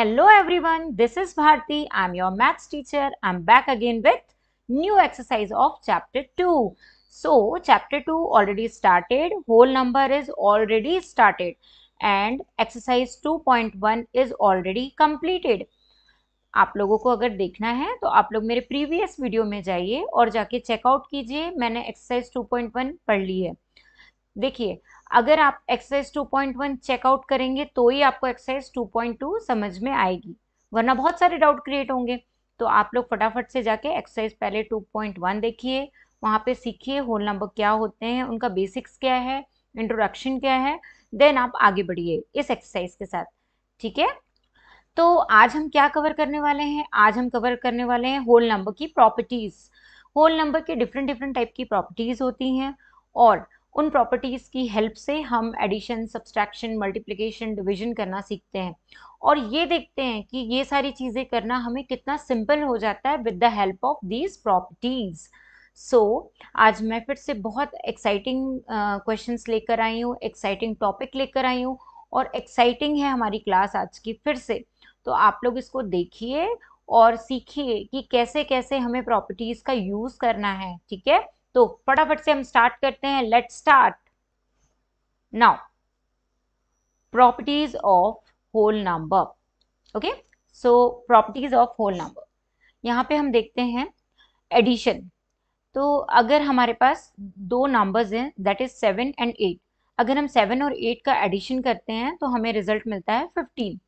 Hello everyone, this is Bharti. I'm your maths teacher. I'm back again with new exercise of chapter 2. So, chapter 2 already started. Whole number is already started and exercise 2.1 is already completed. आप लोगों को अगर देखना है तो आप लोग मेरे प्रीवियस वीडियो में जाइए और जाके चेकआउट कीजिए मैंने एक्सरसाइज 2.1 पढ़ ली है देखिए अगर आप एक्सरसाइज 2.1 चेकआउट करेंगे तो ही आपको एक्सरसाइज 2.2 समझ में आएगी वरना बहुत सारे डाउट क्रिएट होंगे तो आप लोग फटाफट से जाके एक्सरसाइज पहले 2.1 देखिए वहाँ पे सीखिए होल नंबर क्या होते हैं उनका बेसिक्स क्या है इंट्रोडक्शन क्या है देन आप आगे बढ़िए इस एक्सरसाइज के साथ ठीक है तो आज हम क्या कवर करने वाले हैं आज हम कवर करने वाले हैं होल नंबर की प्रॉपर्टीज़ होल नंबर के डिफरेंट डिफरेंट टाइप की प्रॉपर्टीज़ होती हैं और उन प्रॉपर्टीज़ की हेल्प से हम एडिशन सब्सट्रैक्शन मल्टीप्लिकेशन डिवीजन करना सीखते हैं और ये देखते हैं कि ये सारी चीज़ें करना हमें कितना सिंपल हो जाता है with the help of these properties so आज मैं फिर से बहुत एक्साइटिंग क्वेश्चंस लेकर आई हूँ एक्साइटिंग टॉपिक लेकर आई हूँ और एक्साइटिंग है हमारी क्लास आज की फिर से तो आप लोग इसको देखिए और सीखिए कि कैसे कैसे हमें प्रॉपर्टीज़ का यूज़ करना है ठीक है तो फटाफट से हम स्टार्ट करते हैं let start now properties of whole number okay so properties of whole number यहाँ पे हम देखते हैं एडिशन तो अगर हमारे पास दो नंबर्स हैं that is seven and eight अगर हम सेवन और एट का एडिशन करते हैं तो हमें रिजल्ट मिलता है fifteen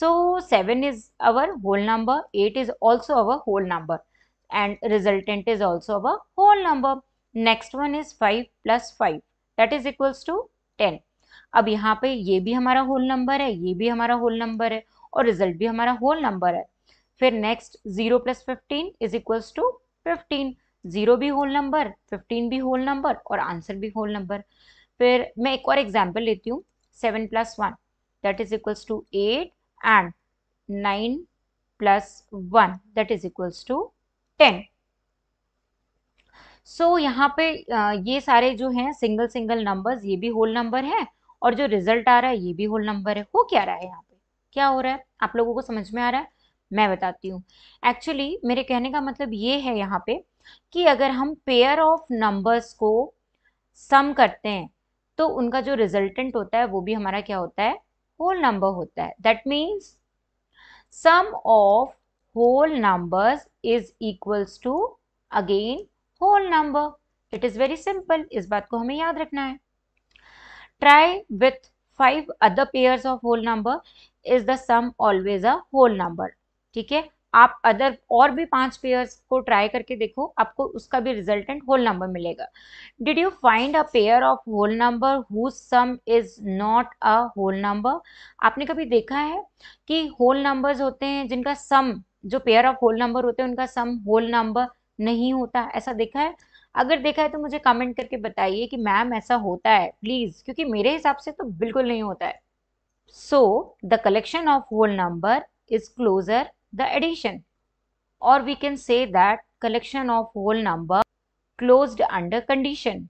so seven is our whole number eight is also our whole number and resultant is also our whole number. Next one is 5 plus 5 that is equals to 10. अब यहाँ पे ये भी हमारा होल नंबर है ये भी हमारा होल नंबर है और रिजल्ट भी हमारा होल नंबर है फिर next zero plus fifteen is equals to fifteen zero भी होल नंबर फिफ्टीन भी होल नंबर और आंसर भी होल नंबर फिर मैं एक और एग्जाम्पल लेती हूँ seven plus one that is equals to eight and nine plus one that is equals to ten so यहाँ पे ये सारे जो हैं सिंगल सिंगल नंबर्स ये भी होल नंबर है और जो रिजल्ट आ रहा है ये भी होल नंबर है हो क्या रहा है यहाँ पे क्या हो रहा है आप लोगों को समझ में आ रहा है मैं बताती हूँ एक्चुअली मेरे कहने का मतलब ये है यहाँ पे कि अगर हम पेयर ऑफ नंबर्स को सम करते हैं तो उनका जो रिजल्टेंट होता है वो भी हमारा क्या होता है होल नंबर होता है that means sum of whole numbers is equals to again whole number it is very simple इस बात को हमें याद रखना है try with five other pair of whole number is the sum always a whole number ठीक है आप अदर और भी पांच पेयर को ट्राई करके देखो आपको उसका भी रिजल्टेंट होल नंबर मिलेगा did you find a pair of whole number who sum is not a whole number आपने कभी देखा है कि होल नंबर्स होते हैं जिनका सम जो पेयर ऑफ होल नंबर होते हैं उनका सम होल नंबर नहीं होता ऐसा देखा है अगर देखा है तो मुझे कमेंट करके बताइए कि मैम ऐसा होता है प्लीज़ क्योंकि मेरे हिसाब से तो बिल्कुल नहीं होता है so the collection of whole number is closure the addition और we can say that collection of whole number close under condition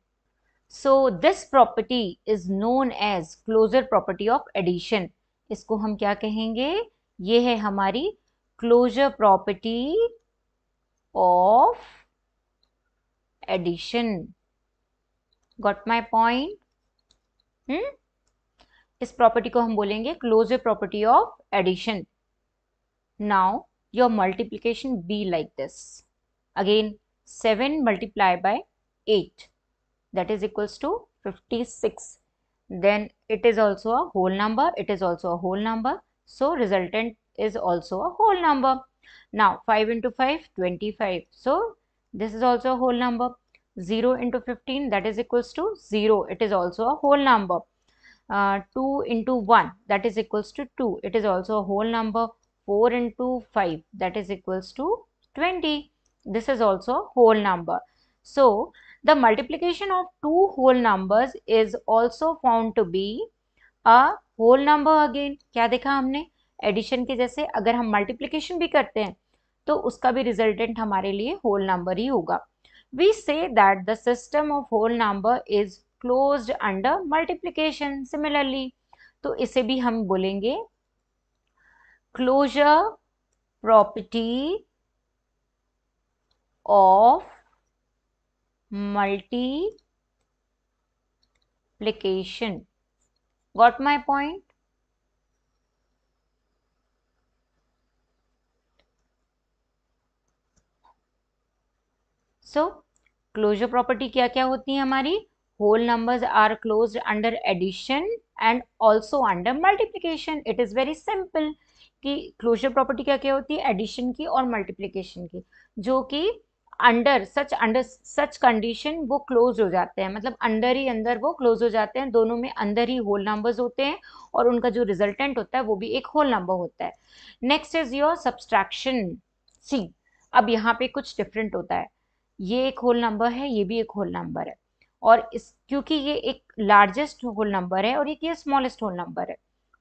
so this property is known as closure property of addition इसको हम क्या कहेंगे ये है हमारी closure property of addition. Got my point? Hmm? इस property को हम बोलेंगे closure property of addition now your multiplication be like this again seven multiply by that is equals to 56 then it is also a whole number it is also a whole number so resultant is also a whole number. Now 5 into 5, 25. So this is also a whole number. 0 into 15 that is equals to 0. It is also a whole number. Uh, 2 into 1 that is equals to 2. It is also a whole number. 4 into 5 that is equals to 20. This is also a whole number. So the multiplication of two whole numbers is also found to be a whole number again. क्या देखा हमने? Addition के जैसे अगर हम multiplication भी करते हैं तो उसका भी रिजल्टेंट हमारे लिए होल नंबर ही होगा we say that the system of whole number is close under multiplication similarly तो इसे भी हम बोलेंगे closure property of multiplication got my point so closure property क्या क्या होती है हमारी whole numbers are close under addition and also under multiplication it is very simple कि क्लोजर प्रॉपर्टी क्या क्या होती है एडिशन की और मल्टीप्लीकेशन की जो कि under such under such condition वो क्लोज हो जाते हैं मतलब अंडर ही अंदर वो क्लोज हो जाते हैं दोनों में अंदर ही होल नंबर्स होते हैं और उनका जो रिजल्टेंट होता है वो भी एक होल नंबर होता है next is your subtraction see अब यहाँ पे कुछ डिफरेंट होता है ये एक होल नंबर है ये भी एक होल नंबर है और इस क्योंकि ये एक लार्जेस्ट होल नंबर है और एक ये स्मॉलेस्ट होल नंबर है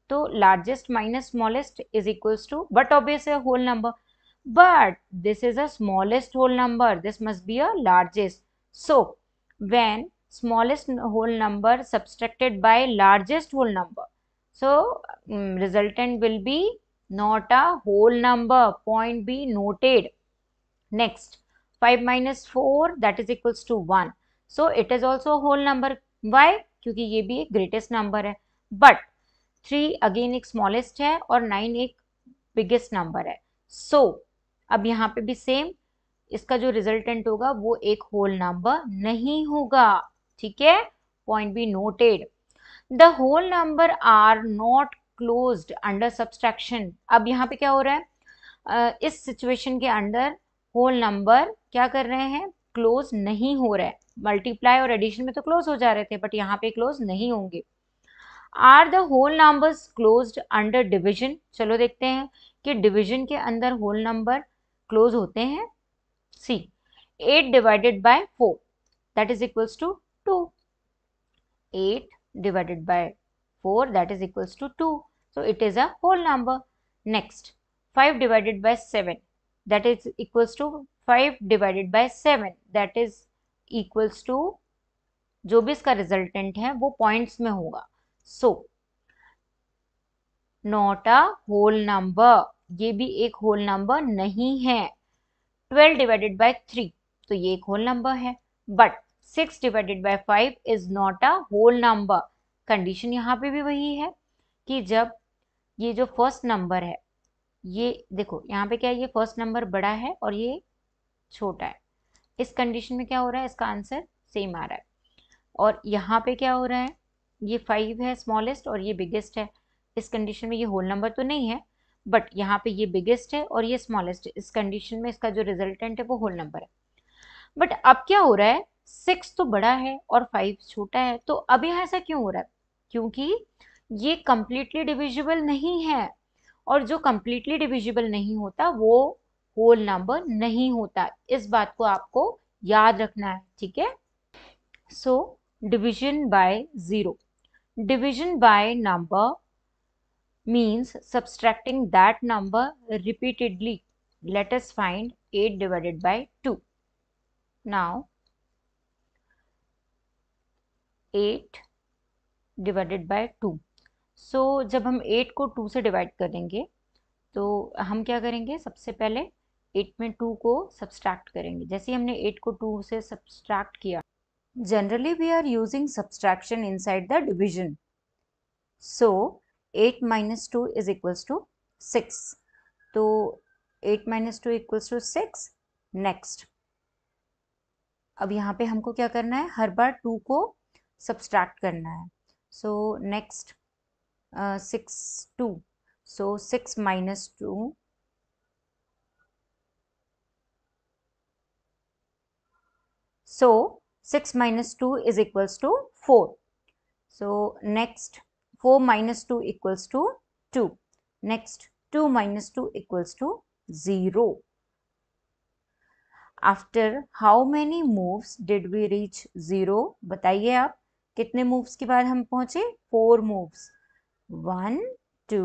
तो largest minus smallest is equals to but obvious है whole number but this is a smallest whole number this must be a largest so when smallest whole number subtracted by largest whole number so resultant will be not a whole number point be noted next 5 minus four that is equals to one so it is also whole number why क्योंकि ये भी एक greatest number है but three again एक smallest है और nine एक biggest number है सो so, अब यहाँ पे भी सेम इसका जो रिजल्टेंट होगा वो एक होल नंबर नहीं होगा ठीक है point be noted the whole number are not close under subtraction अब यहाँ पे क्या हो रहा है uh, इस सिचुएशन के अंडर होल नंबर क्या कर रहे हैं क्लोज नहीं हो रहा है मल्टीप्लाई और एडिशन में तो क्लोज हो जा रहे थे बट यहाँ पे क्लोज नहीं होंगे are the whole numbers close under division चलो देखते हैं कि डिविजन के अंदर होल नंबर क्लोज होते हैं see eight divided by four that is equals to two eight divided by four that is equals to two so it is a whole number next five divided by seven that is equals to five divided by seven that is equals to जो भी इसका resultant है वो points में होगा so not a whole number ये भी एक होल नंबर नहीं है ट्वेल्व डिवाइडेड बाय थ्री तो ये एक होल नंबर है but six divided by five is not a whole number condition यहाँ पे भी वही है कि जब ये जो फर्स्ट नंबर है ये देखो यहाँ पे क्या है ये फर्स्ट नंबर बड़ा है और ये छोटा है इस कंडीशन में क्या हो रहा है इसका आंसर सेम आ रहा है और यहाँ पे क्या हो रहा है ये फाइव है स्मॉलेस्ट और ये बिगेस्ट है इस कंडीशन में ये होल नंबर तो नहीं है बट यहाँ पे ये बिगेस्ट है और ये स्मॉलेस्ट इस कंडीशन में इसका जो रिजल्टेंट है वो होल नंबर है बट अब क्या हो रहा है सिक्स तो बड़ा है और फाइव छोटा है तो अब यहाँ ऐसा क्यों हो रहा है क्योंकि ये कम्प्लीटली डिविजिबल नहीं है और जो कम्प्लीटली डिविजिबल नहीं होता वो होल नंबर नहीं होता इस बात को आपको याद रखना है ठीक है so division by zero division by number means subtracting that number repeatedly let us find eight divided by two now eight divided by two so जब हम एट को टू से डिवाइड करेंगे तो हम क्या करेंगे सबसे पहले एट में टू को सब्सट्रैक्ट करेंगे जैसे हमने एट को टू से सब्सट्रैक्ट किया generally we are using subtraction inside the division so eight minus two is equals to six तो eight minus two equals to six next अब यहाँ पे हमको क्या करना है हर बार टू को सब्सट्रैक्ट करना है so next six two so six minus two So, 6 minus 2 is equals to 4. So, next 4 minus 2 equals to 2. Next 2 minus 2 equals to 0. After how many moves did we reach zero बताइए आप कितने moves के बाद हम पहुंचे four moves one two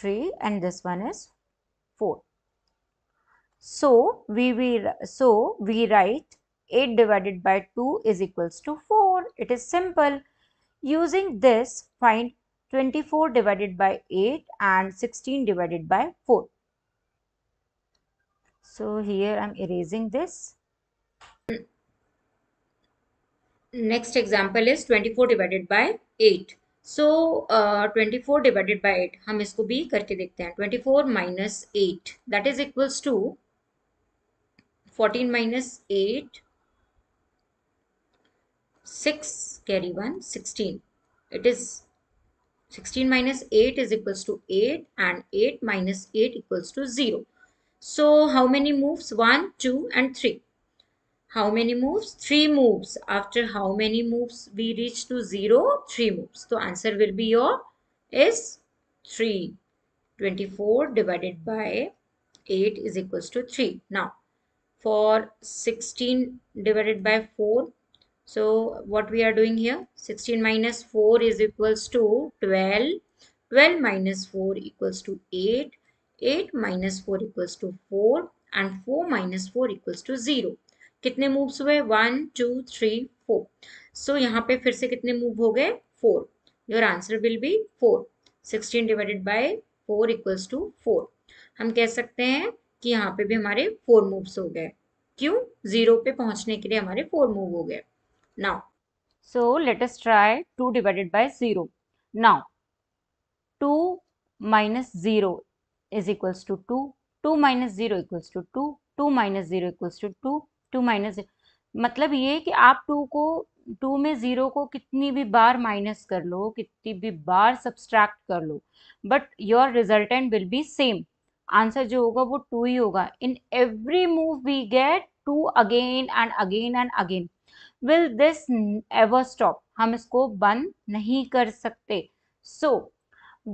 three and this one is four so we we so we write 8 divided by 2 is equals to 4. It is simple. Using this, find 24 divided by 8 and 16 divided by 4. So, here I am erasing this. Next example is 24 divided by 8. So, uh, 24 divided by 8, हम इसको भी करके देखते हैं 24 minus 8, that is equals to 14 minus 8 6 carry 1 16 it is 16 minus 8 is equals to 8 and 8 minus 8 equals to 0 so how many moves 1 2 and 3 how many moves 3 moves after how many moves we reach to 0 3 moves so answer will be your is 3 24 divided by 8 is equals to 3 now for 16 divided by 4 So what we are doing here? 16 minus 4 is equals to 12. 12 minus 4 equals to 8. 8 minus 4 equals to 4. And 4 minus 4 equals to 0. कितने moves हुए one two three four so यहाँ पे फिर से कितने move हो गए four your answer will be four sixteen divided by four equals to four हम कह सकते हैं कि यहाँ पे भी हमारे फोर मूव्स हो गए क्यों जीरो पे पहुंचने के लिए हमारे फोर मूव हो गए now. So let us try 2 divided by 0. Now 2 minus 0 is equals to 2, 2 minus 0 equals to 2, 2 minus 0 equals to 2, 2 minus मतलब ये कि आप 2 को 2 में 0 को कितनी भी बार माइनस कर लो कितनी भी बार सब्सट्रैक्ट कर लो but your resultant will be same answer जो होगा वो टू ही होगा in every move we get two again and again and again Will this ever stop? हम ban बंद नहीं कर सकते so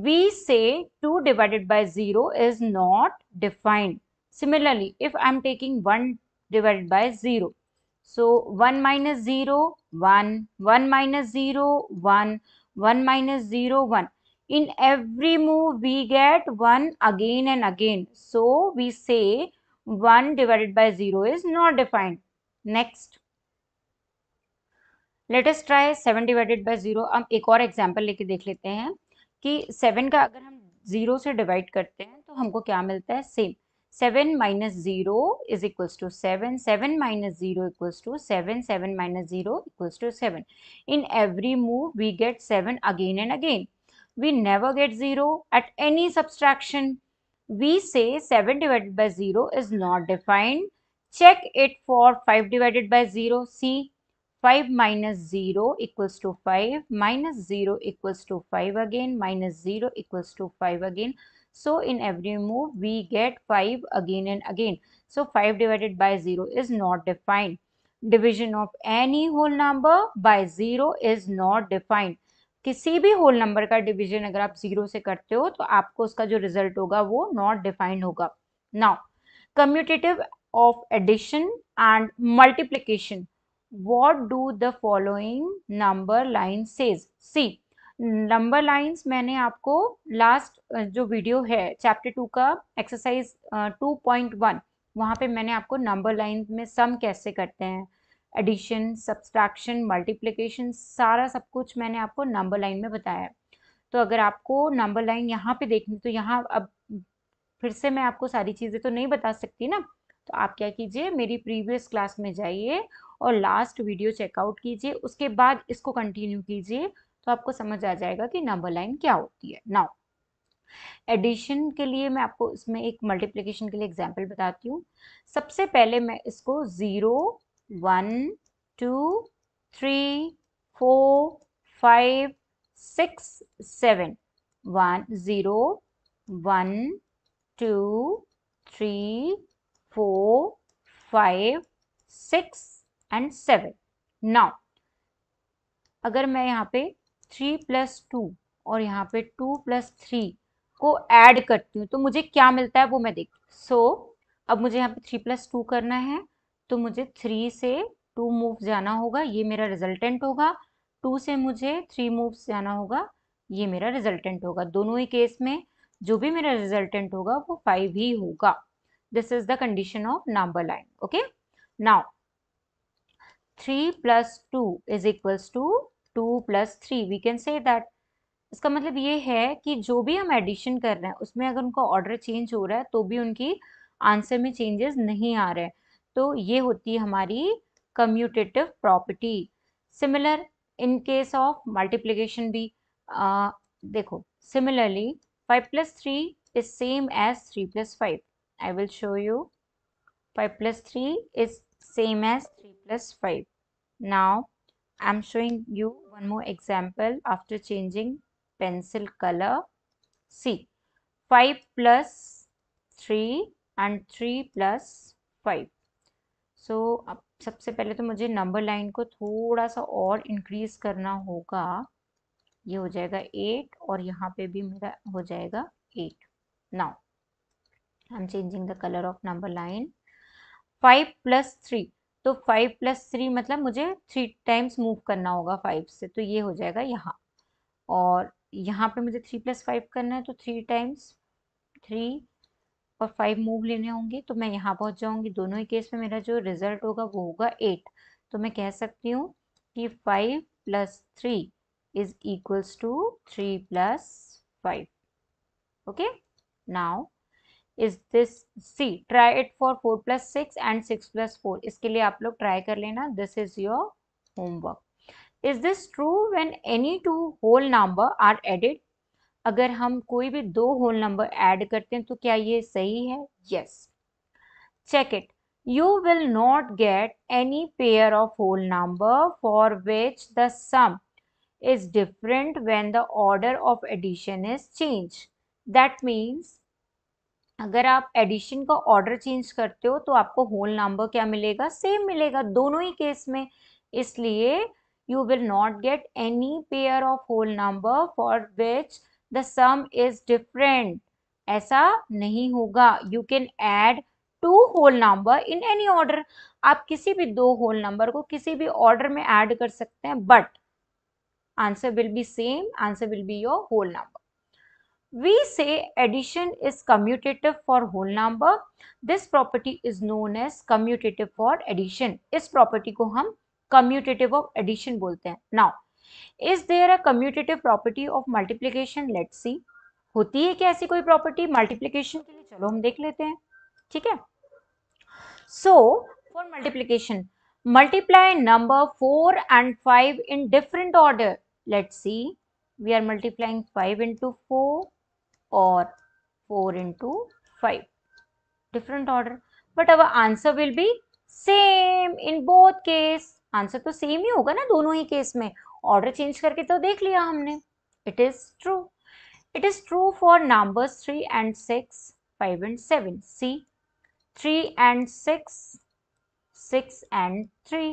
we say two divided by zero is not similarly if i am taking 1 divided by 0 so 1 minus 0 1 1 minus 0 1 1 minus 0 1 in every move we get 1 again and again so we say 1 divided by 0 is not defined next latest try seven divided by zero हम एक और example लेके देख लेते हैं कि seven का अगर हम ज़ीरो से डिवाइड करते हैं तो हमको क्या मिलता है same seven minus zero is equals to seven seven minus zero equals to seven seven minus zero equals to seven in every move we get seven again and again we never get zero at any subtraction we say seven divided by zero is not defined check it for five divided by zero see five minus zero equals to five minus zero equals to five again minus zero equals to five again so in every move we get five again and again so five divided by zero is not defined division of any whole number by zero is not defined किसी भी whole number का division अगर आप zero से करते हो तो आपको उसका जो रिजल्ट होगा वो नॉट डिफाइंड होगा now commutative of addition and multiplication what do the following number line says see number lines मैंने आपको लास्ट जो वीडियो है चैप्टर टू का एक्सरसाइज टू पॉइंट वन वहाँ पर मैंने आपको नंबर लाइन में सम कैसे करते हैं एडिशन सब्सट्रैक्शन मल्टीप्लिकेशन सारा सब कुछ मैंने आपको नंबर लाइन में बताया तो अगर आपको नंबर लाइन यहाँ पर देखनी तो यहाँ अब फिर से मैं आपको सारी चीज़ें तो नहीं बता सकती ना तो आप क्या कीजिए मेरी प्रीवियस क्लास में जाइए और लास्ट वीडियो चेकआउट कीजिए उसके बाद इसको कंटिन्यू कीजिए तो आपको समझ आ जाएगा कि नंबर लाइन क्या होती है नाउ एडिशन के लिए मैं आपको इसमें एक मल्टीप्लीकेशन के लिए एग्जाम्पल बताती हूँ सबसे पहले मैं इसको zero one two three four five six seven one zero one two three four, five, six and seven. Now, अगर मैं यहाँ पे थ्री प्लस टू और यहाँ पे टू प्लस थ्री को ऐड करती हूँ तो मुझे क्या मिलता है वो मैं हूँ सो अब मुझे यहाँ पे थ्री प्लस टू करना है तो मुझे थ्री से टू मूव जाना होगा ये मेरा रिजल्टेंट होगा टू से मुझे थ्री मूव जाना होगा ये मेरा रिजल्टेंट होगा दोनों ही केस में जो भी मेरा रिजल्टेंट होगा वो फाइव ही होगा This is the condition of number line. Okay. Now, 3 plus 2 is equals to 2 plus 3. We can say that इसका मतलब ये है कि जो भी हम एडिशन कर रहे हैं उसमें अगर उनका ऑर्डर चेंज हो रहा है तो भी उनकी आंसर में चेंजेस नहीं आ रहे तो ये होती है हमारी commutative property similar in case of multiplication भी आ, देखो similarly five plus three is same as three plus five I will show you 5 plus 3 is same as 3 plus 5. Now I am showing you one more example after changing pencil color. See 5 plus 3 and 3 plus 5. So अब सबसे पहले तो मुझे number line को थोड़ा सा और increase करना होगा ये हो जाएगा एट और यहाँ पे भी मेरा हो जाएगा eight now I am changing the color of number line. Five plus three तो फाइव प्लस थ्री मतलब मुझे थ्री टाइम्स मूव करना होगा फाइव से तो ये हो जाएगा यहाँ और यहाँ पे मुझे थ्री प्लस फाइव करना है तो थ्री टाइम्स थ्री और फाइव मूव लेने होंगे तो मैं यहाँ पहुँच जाऊँगी दोनों ही केस में मेरा जो रिजल्ट होगा वो होगा एट तो मैं कह सकती हूँ कि five plus three is equals to three plus five okay now is this see try it for four plus six and six plus four इसके लिए आप लोग ट्राई कर लेना this is your homework is this true when any two whole number are added अगर हम कोई भी दो होल नंबर एड करते हैं तो क्या ये सही है yes check it you will not get any pair of whole number for which the sum is different when the order of addition is change that means अगर आप एडिशन का ऑर्डर चेंज करते हो तो आपको होल नंबर क्या मिलेगा same मिलेगा दोनों ही केस में इसलिए you will not get any pair of whole number for which the sum is different ऐसा नहीं होगा you can add two whole number in any order आप किसी भी दो होल नंबर को किसी भी ऑर्डर में ऐड कर सकते हैं but answer will be same answer will be your whole number we say addition is commutative for whole number this property is known as commutative for addition is property ko hum commutative of addition bolte hain now is there a commutative property of multiplication let's see hoti hai kya aisi koi property multiplication ke liye chalo hum dekh lete hain theek hai so for multiplication multiply number 4 and 5 in different order let's see we are multiplying 5 into 4 or 4 into 5. Different order. But our answer will be same in both case answer तो same ही होगा ना दोनों ही case में order change करके तो देख लिया हमने it is true it is true for numbers three and six five and seven see three and six six and three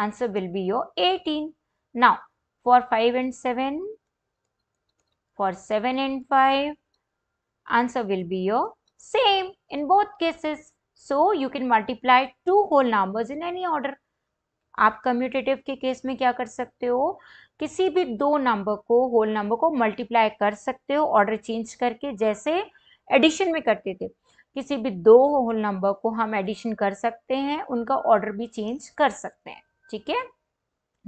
answer will be your eighteen now for five and seven for seven and five answer will be your same in both cases. So, you can multiply two whole numbers in any order. आप commutative के case में क्या कर सकते हो किसी भी दो नंबर को होल नंबर को मल्टीप्लाई कर सकते हो ऑर्डर चेंज करके जैसे एडिशन में करते थे किसी भी दो होल नंबर को हम एडिशन कर सकते हैं उनका ऑर्डर भी चेंज कर सकते हैं ठीक है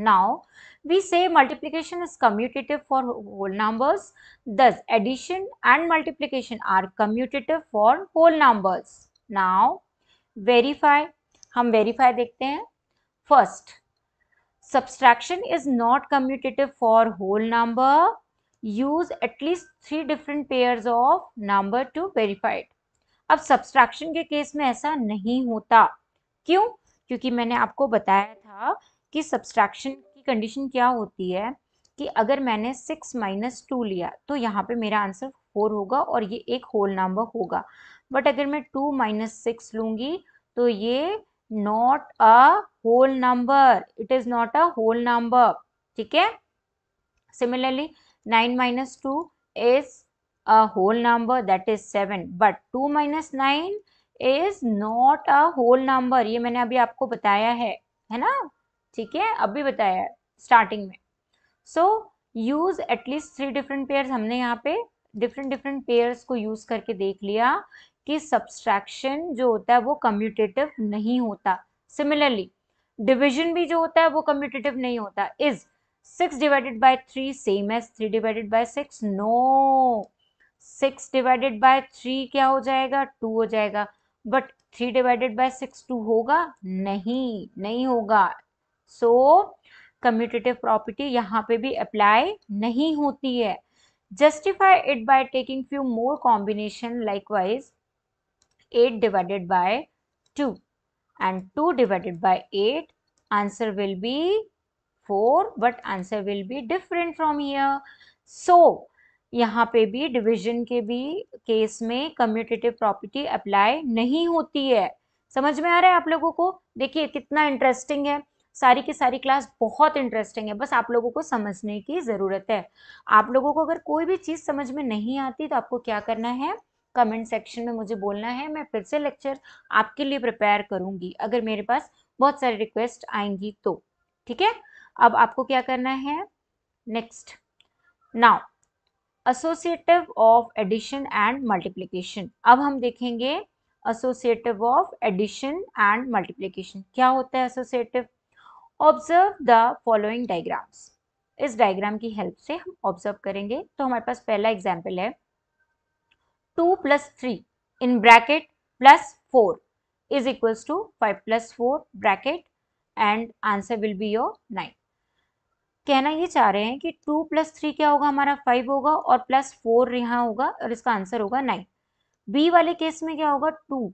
Now, we say multiplication is commutative for whole numbers. Thus, addition and multiplication are commutative for whole numbers. Now, verify. हम verify देखते हैं. First, subtraction is not commutative for whole number. Use at least three different pairs of number to verify it. अब subtraction के case में ऐसा नहीं होता क्यों क्योंकि मैंने आपको बताया था कि सब्सट्रैक्शन की कंडीशन क्या होती है कि अगर मैंने सिक्स माइनस टू लिया तो यहाँ पे मेरा आंसर फोर होगा और ये एक होल नंबर होगा बट अगर मैं टू माइनस सिक्स लूँगी तो ये not a whole number it is not a whole number ठीक है similarly nine minus two is a whole number that is seven but two minus nine is not a whole number ये मैंने अभी आपको बताया है है ना ठीक है अभी बताया स्टार्टिंग में so use at least three different pair हमने यहाँ पे डिफरेंट डिफरेंट पेयर को यूज करके देख लिया कि सब्सट्रैक्शन जो होता है वो कम्यूटेटिव नहीं होता सिमिलरली डिविजन भी जो होता है वो कम्यूटेटिव नहीं होता is six divided by three same as three divided by six no six divided by three क्या हो जाएगा टू हो जाएगा but three divided by six two होगा नहीं नहीं होगा सो कम्यूटेटिव प्रॉपर्टी यहाँ पे भी अप्लाई नहीं होती है justify it by taking few more combination likewise eight divided by two and two divided by eight answer will be four but answer will be different from here so यहाँ पे भी division के भी case में commutative property apply नहीं होती है समझ में आ रहा है आप लोगों को देखिए कितना इंटरेस्टिंग है सारी की सारी क्लास बहुत इंटरेस्टिंग है बस आप लोगों को समझने की ज़रूरत है आप लोगों को अगर कोई भी चीज़ समझ में नहीं आती तो आपको क्या करना है कमेंट सेक्शन में मुझे बोलना है मैं फिर से लेक्चर आपके लिए प्रिपेयर करूंगी अगर मेरे पास बहुत सारे रिक्वेस्ट आएंगी तो ठीक है अब आपको क्या करना है next now associative of addition and multiplication अब हम देखेंगे associative of addition and multiplication क्या होता है associative observe the following diagrams इस डायग्राम की हेल्प से हम ऑब्जर्व करेंगे तो हमारे पास पहला एग्जाम्पल है two plus three in bracket plus four is equal to five plus four bracket and answer will be your nine कहना ये चाह रहे हैं कि टू प्लस थ्री क्या होगा हमारा फाइव होगा और प्लस फोर यहाँ होगा और इसका आंसर होगा नाइन बी वाले केस में क्या होगा टू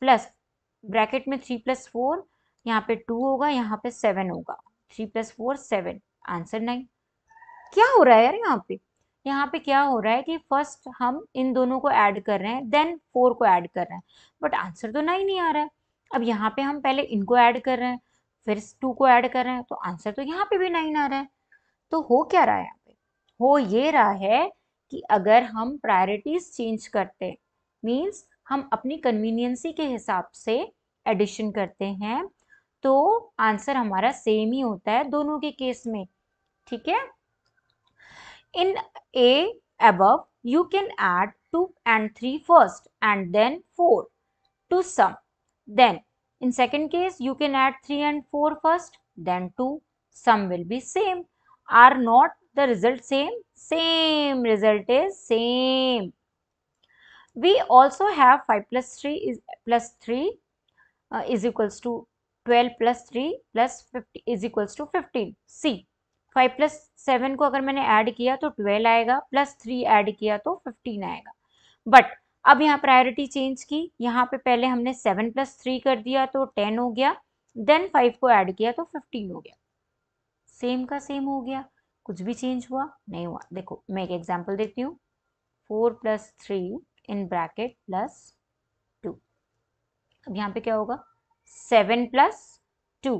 प्लस ब्रैकेट में थ्री प्लस फोर यहाँ पे टू होगा यहाँ पे सेवन होगा three plus four seven answer nine क्या हो रहा है यार यहाँ पे यहाँ पे क्या हो रहा है कि फर्स्ट हम इन दोनों को ऐड कर रहे हैं देन फोर को ऐड कर रहे हैं बट आंसर तो नाइन ही आ रहा है अब यहाँ पे हम पहले इनको ऐड कर रहे हैं फिर टू को ऐड कर रहे हैं तो आंसर तो यहाँ पे भी नाइन आ रहा है तो हो क्या रहा है यहाँ पे हो ये रहा है कि अगर हम प्रायोरिटीज चेंज करते मीन्स हम अपनी कन्वीनियंसी के हिसाब से एडिशन करते हैं तो आंसर हमारा सेम ही होता है दोनों के केस में ठीक है in a above you can add two and three first and then four to sum then in second case you can add three and four first then two sum will be same are not the result same same result is same we also have five plus three plus three is equals to twelve plus three plus fifty is equals to fifteen see five plus seven को अगर मैंने add किया तो twelve आएगा plus three add किया तो fifteen आएगा but अब यहाँ प्रायोरिटी चेंज की यहाँ पे पहले हमने सेवन प्लस थ्री कर दिया तो टेन हो गया देन फाइव को ऐड किया तो फिफ्टीन हो गया सेम का सेम हो गया कुछ भी चेंज हुआ नहीं हुआ देखो मैं एक एग्जाम्पल देती हूँ four plus three in bracket plus two अब यहाँ पे क्या होगा seven plus two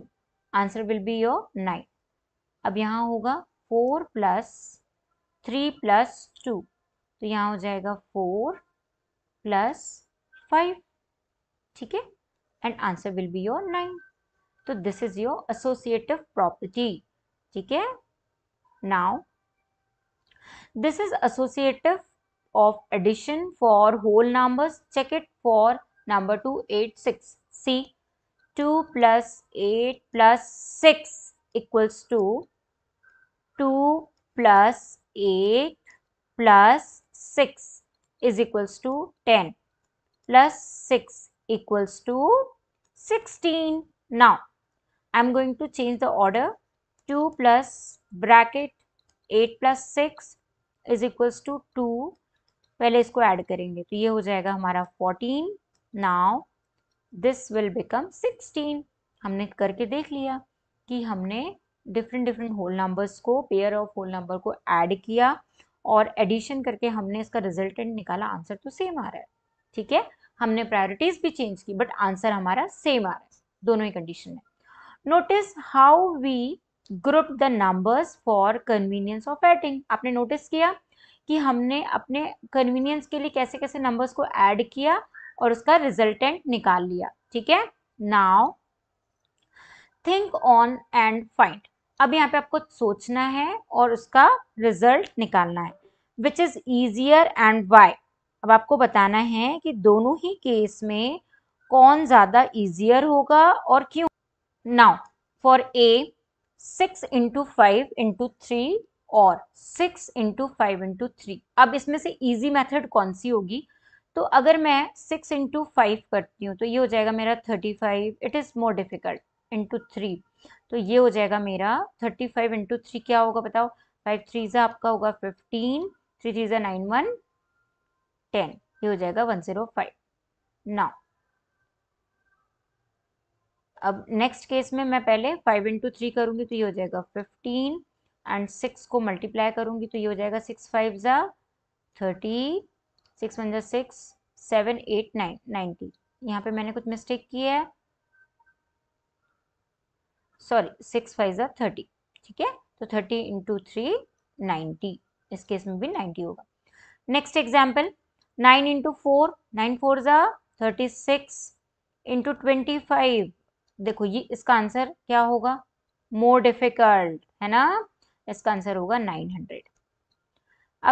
answer will be your nine अब यहाँ होगा four plus three plus two तो यहाँ हो जाएगा फोर प्लस फाइव ठीक है and answer will be your nine तो this is your associative property ठीक है now this associative of addition for whole numbers check it for number two eight six C 2 plus 8 plus 6 equals to 2 plus 8 plus 6 is equals to 10 plus 6 equals to 16. Now, I am going to change the order 2 plus bracket 8 plus 6 is equals to 2. पहले इसको add करेंगे तो ये हो जाएगा हमारा 14. Now this will become sixteen हमने करके देख लिया कि हमने डिफरेंट डिफरेंट होल नंबर्स को पेयर ऑफ होल नंबर को ऐड किया और एडिशन करके हमने इसका रिजल्टेंट निकाला आंसर तो सेम आ रहा है ठीक है हमने प्रायोरिटीज भी चेंज की बट आंसर हमारा सेम आ रहा है दोनों ही कंडीशन में notice how we group the numbers for convenience of adding आपने नोटिस किया कि हमने अपने कन्वीनियंस के लिए कैसे कैसे नंबर्स को ऐड किया और उसका रिजल्टेंट निकाल लिया ठीक है now think on and find अब यहाँ पे आपको सोचना है और उसका रिजल्ट निकालना है which is easier and why अब आपको बताना है कि दोनों ही केस में कौन ज़्यादा ईजियर होगा और क्यों now for a six into five into three और six into five into three अब इसमें से ईजी मेथड कौन सी होगी तो अगर मैं सिक्स इंटू फाइव करती हूँ तो ये हो जाएगा मेरा thirty five it is more difficult into three तो ये हो जाएगा मेरा थर्टी फाइव इंटू थ्री क्या होगा बताओ फाइव थ्री जो आपका होगा फिफ्टीन थ्री थ्री जो नाइन वन टेन ये हो जाएगा वन ज़ीरो फाइव नौ अब नेक्स्ट केस में मैं पहले फाइव इंटू थ्री करूँगी तो ये हो जाएगा फिफ्टीन एंड सिक्स को मल्टीप्लाई करूँगी तो ये हो जाएगा सिक्स फाइव ज़ा थर्टी सिक्स वन जा six seven eight nine ninety यहाँ पे मैंने कुछ मिस्टेक की है सॉरी सिक्स फाइव ज़ा थर्टी ठीक है तो थर्टी इंटू थ्री नाइन्टी इस केस में भी नाइन्टी होगा next example nine into four nine four ज़ा thirty six into twenty five देखो ये इसका आंसर क्या होगा मोर डिफिकल्ट है ना इसका आंसर होगा नाइन हंड्रेड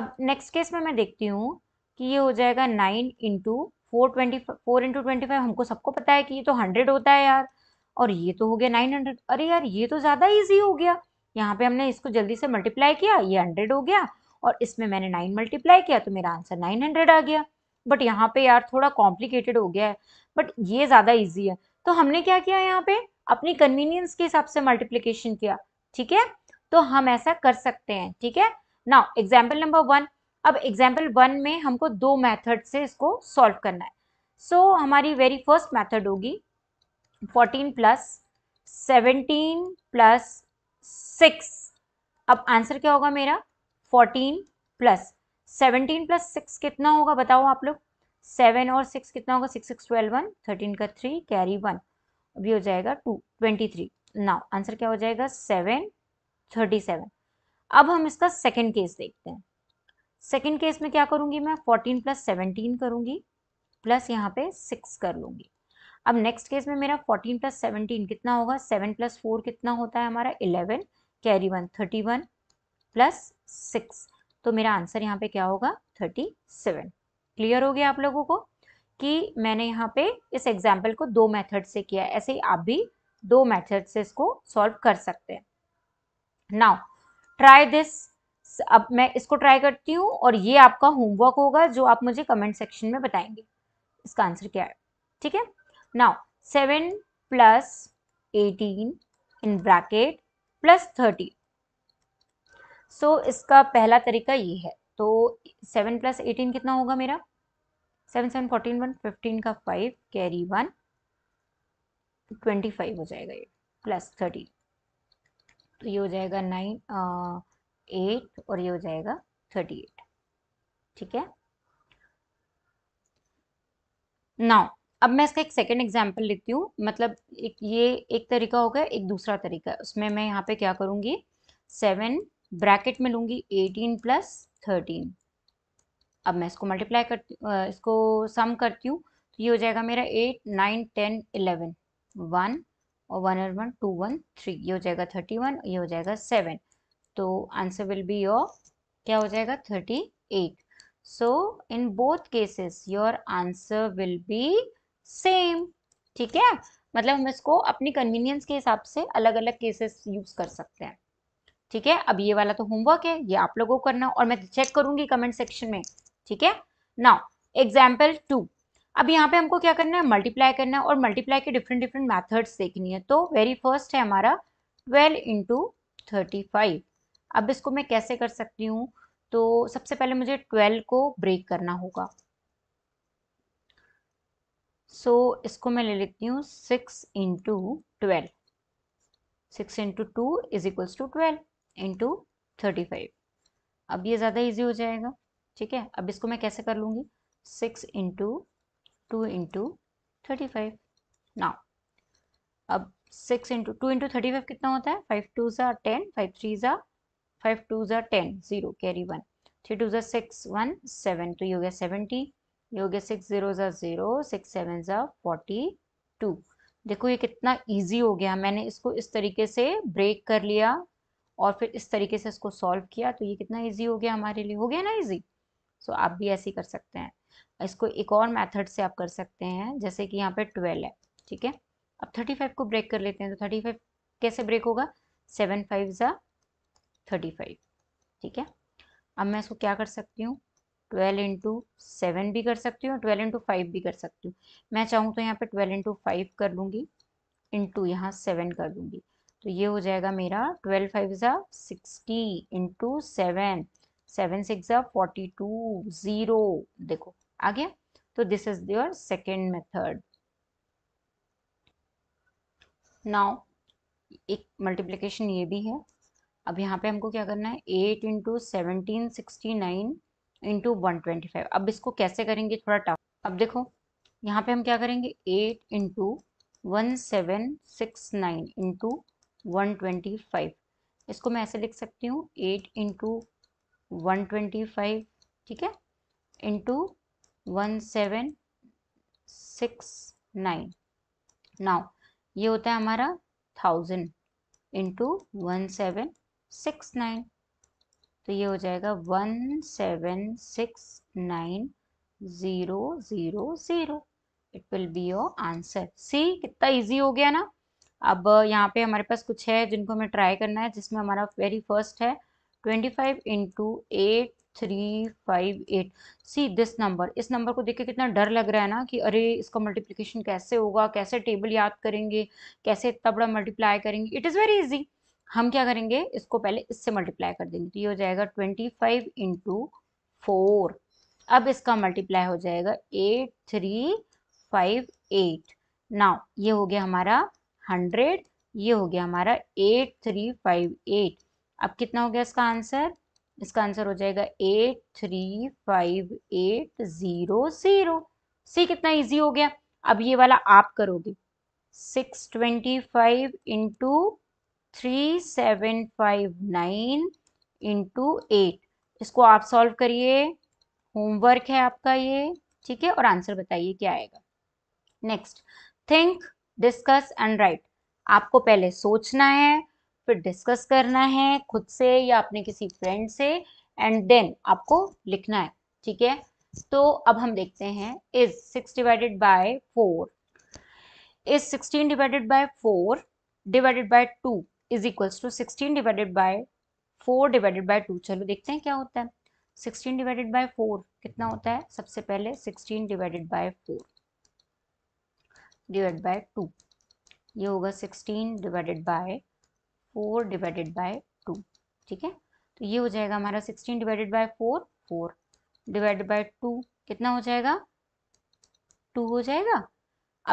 अब नेक्स्ट केस में मैं देखती हूँ कि ये हो जाएगा nine into four twenty four into twenty five हमको सबको पता है कि ये तो हंड्रेड होता है यार और ये तो हो गया नाइन हंड्रेड अरे यार ये तो ज़्यादा ईजी हो गया यहाँ पे हमने इसको जल्दी से मल्टीप्लाई किया ये हंड्रेड हो गया और इसमें मैंने नाइन मल्टीप्लाई किया तो मेरा आंसर नाइन हंड्रेड आ गया बट यहाँ पे यार थोड़ा कॉम्प्लिकेटेड हो गया है बट ये ज़्यादा ईजी है तो हमने क्या किया यहाँ पे अपनी कन्वीनियंस के हिसाब से मल्टीप्लीकेशन किया ठीक है तो हम ऐसा कर सकते हैं ठीक है ना एग्जाम्पल नंबर वन अब एग्जाम्पल वन में हमको दो मैथड से इसको सॉल्व करना है सो so, हमारी वेरी फर्स्ट मैथड होगी fourteen plus seventeen plus six अब आंसर क्या होगा मेरा fourteen plus seventeen plus six कितना होगा बताओ आप लोग सेवन और सिक्स कितना होगा six six twelve one thirteen का थ्री कैरी वन अभी हो जाएगा two twenty three now answer क्या हो जाएगा सेवन थर्टी सेवन अब हम इसका सेकेंड केस देखते हैं सेकेंड केस में क्या करूँगी मैं फोर्टीन प्लस सेवनटीन करूँगी प्लस यहाँ पे सिक्स कर लूँगी अब नेक्स्ट केस में मेरा फोर्टीन प्लस सेवनटीन कितना होगा सेवन प्लस फोर कितना होता है हमारा eleven carry one thirty one plus six तो मेरा आंसर यहाँ पे क्या होगा थर्टी सेवन क्लियर हो गया आप लोगों को कि मैंने यहाँ पे इस एग्जाम्पल को दो मैथड से किया ऐसे ही आप भी दो मैथड से इसको सॉल्व कर सकते हैं नाउ ट्राई दिस अब मैं इसको ट्राई करती हूँ और ये आपका होमवर्क होगा जो आप मुझे कमेंट सेक्शन में बताएंगे इसका आंसर क्या है ठीक है now seven plus eighteen in bracket plus thirty so इसका पहला तरीका ये है तो सेवन प्लस एटीन कितना होगा मेरा seven seven fourteen one fifteen का five carry one twenty five हो जाएगा ये प्लस थर्टी तो ये हो जाएगा नाइन एट और ये हो जाएगा थर्टी एट ठीक है नाउ अब मैं इसका एक सेकेंड एग्जाम्पल लेती हूँ मतलब एक ये एक तरीका हो गया एक दूसरा तरीका उसमें मैं यहाँ पे क्या करूंगी सेवन ब्रैकेट में लूंगी एटीन प्लस थर्टीन अब मैं इसको मल्टीप्लाई करती इसको सम करती हूँ तो ये हो जाएगा मेरा eight nine ten eleven one और वन और वन टू वन थ्री ये हो जाएगा थर्टी वन ये हो जाएगा सेवन तो आंसर विल बी योर क्या हो जाएगा thirty eight so in both cases your answer will be same ठीक है मतलब हम इसको अपनी कन्वीनियंस के हिसाब से अलग अलग केसेस यूज कर सकते हैं ठीक है अब ये वाला तो होमवर्क है ये आप लोगों को करना और मैं चेक करूंगी कमेंट सेक्शन में ठीक है नाउ एग्जाम्पल टू अब यहाँ पे हमको क्या करना है मल्टीप्लाई करना है और मल्टीप्लाई के डिफरेंट डिफरेंट मैथड्स देखनी है तो वेरी फर्स्ट है हमारा ट्वेल्व इंटू थर्टी फाइव अब इसको मैं कैसे कर सकती हूँ तो सबसे पहले मुझे ट्वेल्व को ब्रेक करना होगा सो so, इसको मैं ले लेती हूँ six into twelve six into two is equals to twelve into thirty five अब ये ज़्यादा इजी हो जाएगा ठीक है अब इसको मैं कैसे कर लूँगी six into two into thirty five now अब six into two into thirty five कितना होता है फाइव टू ज़ा टेन फाइव थ्री ज़ा फाइव टू ज़ा ten zero carry one three two ज़ा सिक्स वन सेवन तो ये हो गया सेवेंटी ये हो गया सिक्स ज़ीरो ज़ा ज़ीरो सिक्स सेवन ज़ा फोर्टी टू देखो ये कितना इजी हो गया मैंने इसको इस तरीके से ब्रेक कर लिया और फिर इस तरीके से इसको सॉल्व किया तो ये कितना इजी हो गया हमारे लिए हो गया ना इजी सो so, आप भी ऐसे ही कर सकते हैं इसको एक और मेथड से आप कर सकते हैं जैसे कि यहाँ पे ट्वेल्व है ठीक है अब थर्टी फाइव को ब्रेक कर लेते हैं तो थर्टी फाइव कैसे ब्रेक होगा सेवन फाइव ज़ा थर्टी फाइव ठीक है अब मैं इसको क्या कर सकती हूँ ट्वेल्व इंटू सेवन भी कर सकती हूँ ट्वेल्व इंटू फाइव भी कर सकती हूँ मैं चाहूँ तो यहाँ पे ट्वेल्व इंटू फाइव कर लूँगी इंटू यहाँ सेवन कर दूँगी तो ये हो जाएगा मेरा ट्वेल्व फाइव ज़ा sixty into seven seven six ज़ा फोर्टी टू ज़ीरो देखो आ गया तो this is your second method now एक मल्टीप्लीकेशन ये भी है अब यहाँ पे हमको क्या करना है eight into seventeen sixty nine into one twenty five अब इसको कैसे करेंगे थोड़ा टफ अब देखो यहाँ पे हम क्या करेंगे eight into one seven six nine into one twenty five इसको मैं ऐसे लिख सकती हूँ eight into one twenty five ठीक है into one seven six nine now ये होता है हमारा thousand into one seven six nine तो ये हो जाएगा one seven six nine zero zero zero it will be your answer see कितना इजी हो गया ना अब यहाँ पे हमारे पास कुछ है जिनको हमें ट्राई करना है जिसमें हमारा वेरी फर्स्ट है twenty five into eight three five eight see this number इस नंबर को देख के कितना डर लग रहा है ना कि अरे इसका मल्टीप्लिकेशन कैसे होगा कैसे टेबल याद करेंगे कैसे इतना बड़ा मल्टीप्लाई करेंगे इट इज़ वेरी इजी हम क्या करेंगे इसको पहले इससे मल्टीप्लाई कर देंगे तो ये हो जाएगा ट्वेंटी फाइव इंटू फोर अब इसका मल्टीप्लाई हो जाएगा eight three five eight now ये हो गया हमारा हंड्रेड ये हो गया हमारा एट थ्री फाइव एट अब कितना हो गया इसका आंसर इसका आंसर हो जाएगा eight three five eight zero zero see कितना इजी हो गया अब ये वाला आप करोगे six twenty five into three seven five nine into eight इसको आप सॉल्व करिए होमवर्क है आपका ये ठीक है और आंसर बताइए क्या आएगा next think discuss and write आपको पहले सोचना है फिर डिस्कस करना है खुद से या अपने किसी फ्रेंड से एंड देन आपको लिखना है ठीक है तो अब हम देखते हैं is six divided by four is sixteen divided by four divided by two is equals to sixteen divided by four divided by two चलो देखते हैं क्या होता है सिक्सटीन डिवाइडेड बाय फोर कितना होता है सबसे पहले sixteen divided by four divide by two ये होगा sixteen divided by four divided by two ठीक है तो ये हो जाएगा हमारा sixteen divided by four four divided by two कितना हो जाएगा टू हो जाएगा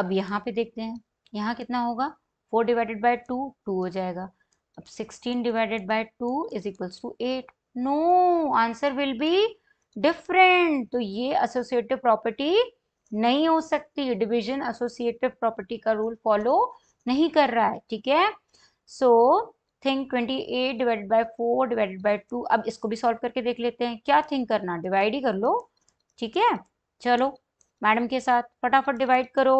अब यहाँ पे देखते हैं यहाँ कितना होगा four divided by two two हो जाएगा अब sixteen divided by two is equals to eight no answer will be different तो ये एसोसिएटिव प्रॉपर्टी नहीं हो सकती डिविजन एसोसिएटिव प्रॉपर्टी का रूल फॉलो नहीं कर रहा है ठीक है so think twenty eight divided by four divided by two अब इसको भी सॉल्व करके देख लेते हैं क्या थिंक करना डिवाइड ही कर लो ठीक है चलो मैडम के साथ फटाफट डिवाइड करो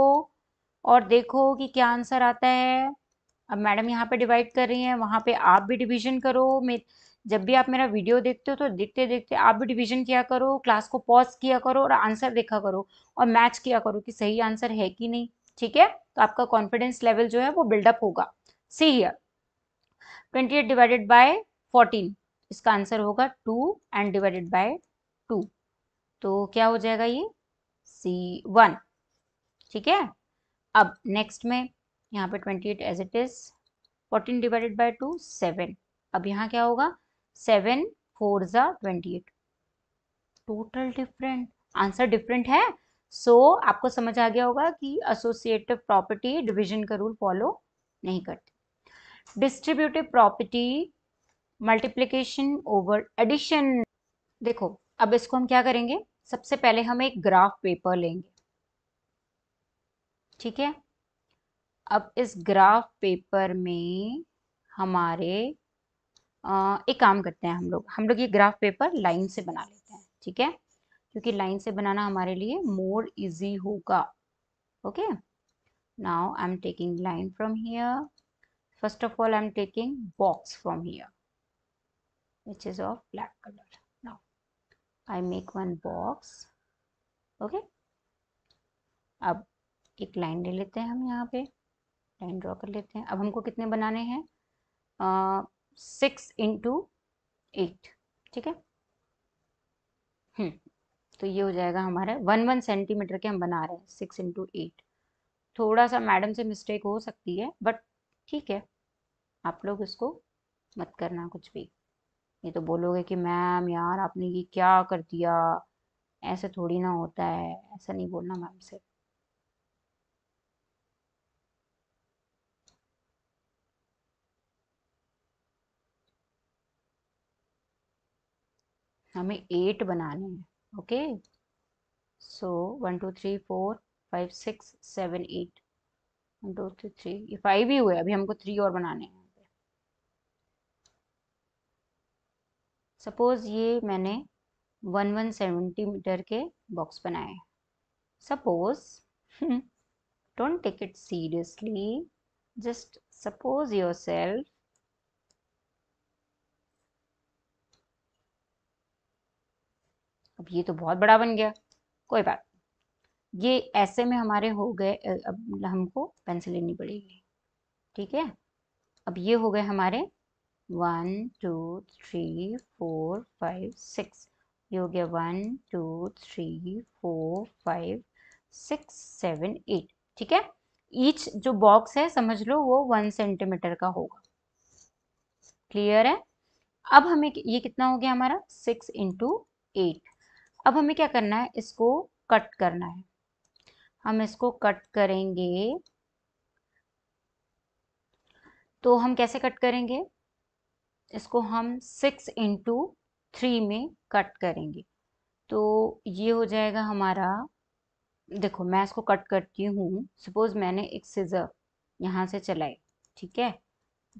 और देखो कि क्या आंसर आता है अब मैडम यहाँ पे डिवाइड कर रही हैं वहाँ पे आप भी डिवीजन करो मे जब भी आप मेरा वीडियो देखते हो तो देखते देखते आप भी डिवीजन किया करो क्लास को पॉज किया करो और आंसर देखा करो और मैच किया करो कि सही आंसर है कि नहीं ठीक है तो आपका कॉन्फिडेंस लेवल जो है वो बिल्डअप होगा see here twenty eight divided by fourteen इसका आंसर होगा two and divided by two तो क्या हो जाएगा ये सी वन ठीक है अब नेक्स्ट में यहाँ पे twenty eight as it is fourteen divided by two seven अब यहाँ क्या होगा सेवन फोर ज़ा twenty eight total different answer different है सो so, आपको समझ आ गया होगा कि एसोसिएटिव प्रॉपर्टी डिविजन का रूल फॉलो नहीं करती distributive property multiplication over addition देखो अब इसको हम क्या करेंगे सबसे पहले हम एक ग्राफ पेपर लेंगे ठीक है अब इस ग्राफ पेपर में हमारे आ, एक काम करते हैं हम लोग हम लोग ये ग्राफ पेपर लाइन से बना लेते हैं ठीक है क्योंकि लाइन से बनाना हमारे लिए मोर इजी होगा okay now I am taking line from here of all I am taking box from here which is of black colour now I make one box okay अब एक लाइन ले लेते हैं हम यहाँ पे लाइन ड्रॉ कर लेते हैं अब हमको कितने बनाने हैं सिक्स इंटू एट ठीक है हम्म, तो ये हो जाएगा हमारा वन वन सेंटीमीटर के हम बना रहे हैं सिक्स इंटू एट थोड़ा सा मैडम से मिस्टेक हो सकती है बट ठीक है आप लोग इसको मत करना कुछ भी ये तो बोलोगे कि मैम यार आपने ये क्या कर दिया ऐसे थोड़ी ना होता है ऐसा नहीं बोलना मैम से हमें एट बनाने हैं okay so one two three four five six seven eight one two three three ये फाइव ही हुए अभी हमको थ्री और बनाने हैं सपोज ये मैंने वन वन सेवेंटी मीटर के बॉक्स बनाए suppose don't take it seriously just suppose yourself अब ये तो बहुत बड़ा बन गया कोई बात ये ऐसे में हमारे हो गए अब हमको पेंसिल लेनी पड़ेगी ठीक है अब ये हो गए हमारे one two three four five six ये हो गया one two three four five six seven eight ठीक है ईच जो बॉक्स है समझ लो वो वन सेंटीमीटर का होगा क्लियर है अब हमें ये कितना हो गया हमारा सिक्स इंटू एट अब हमें क्या करना है इसको कट करना है हम इसको कट करेंगे तो हम कैसे कट करेंगे इसको हम सिक्स इंटू थ्री में कट करेंगे तो ये हो जाएगा हमारा देखो मैं इसको कट करती हूँ सपोज मैंने एक सीजर यहाँ से चलाए ठीक है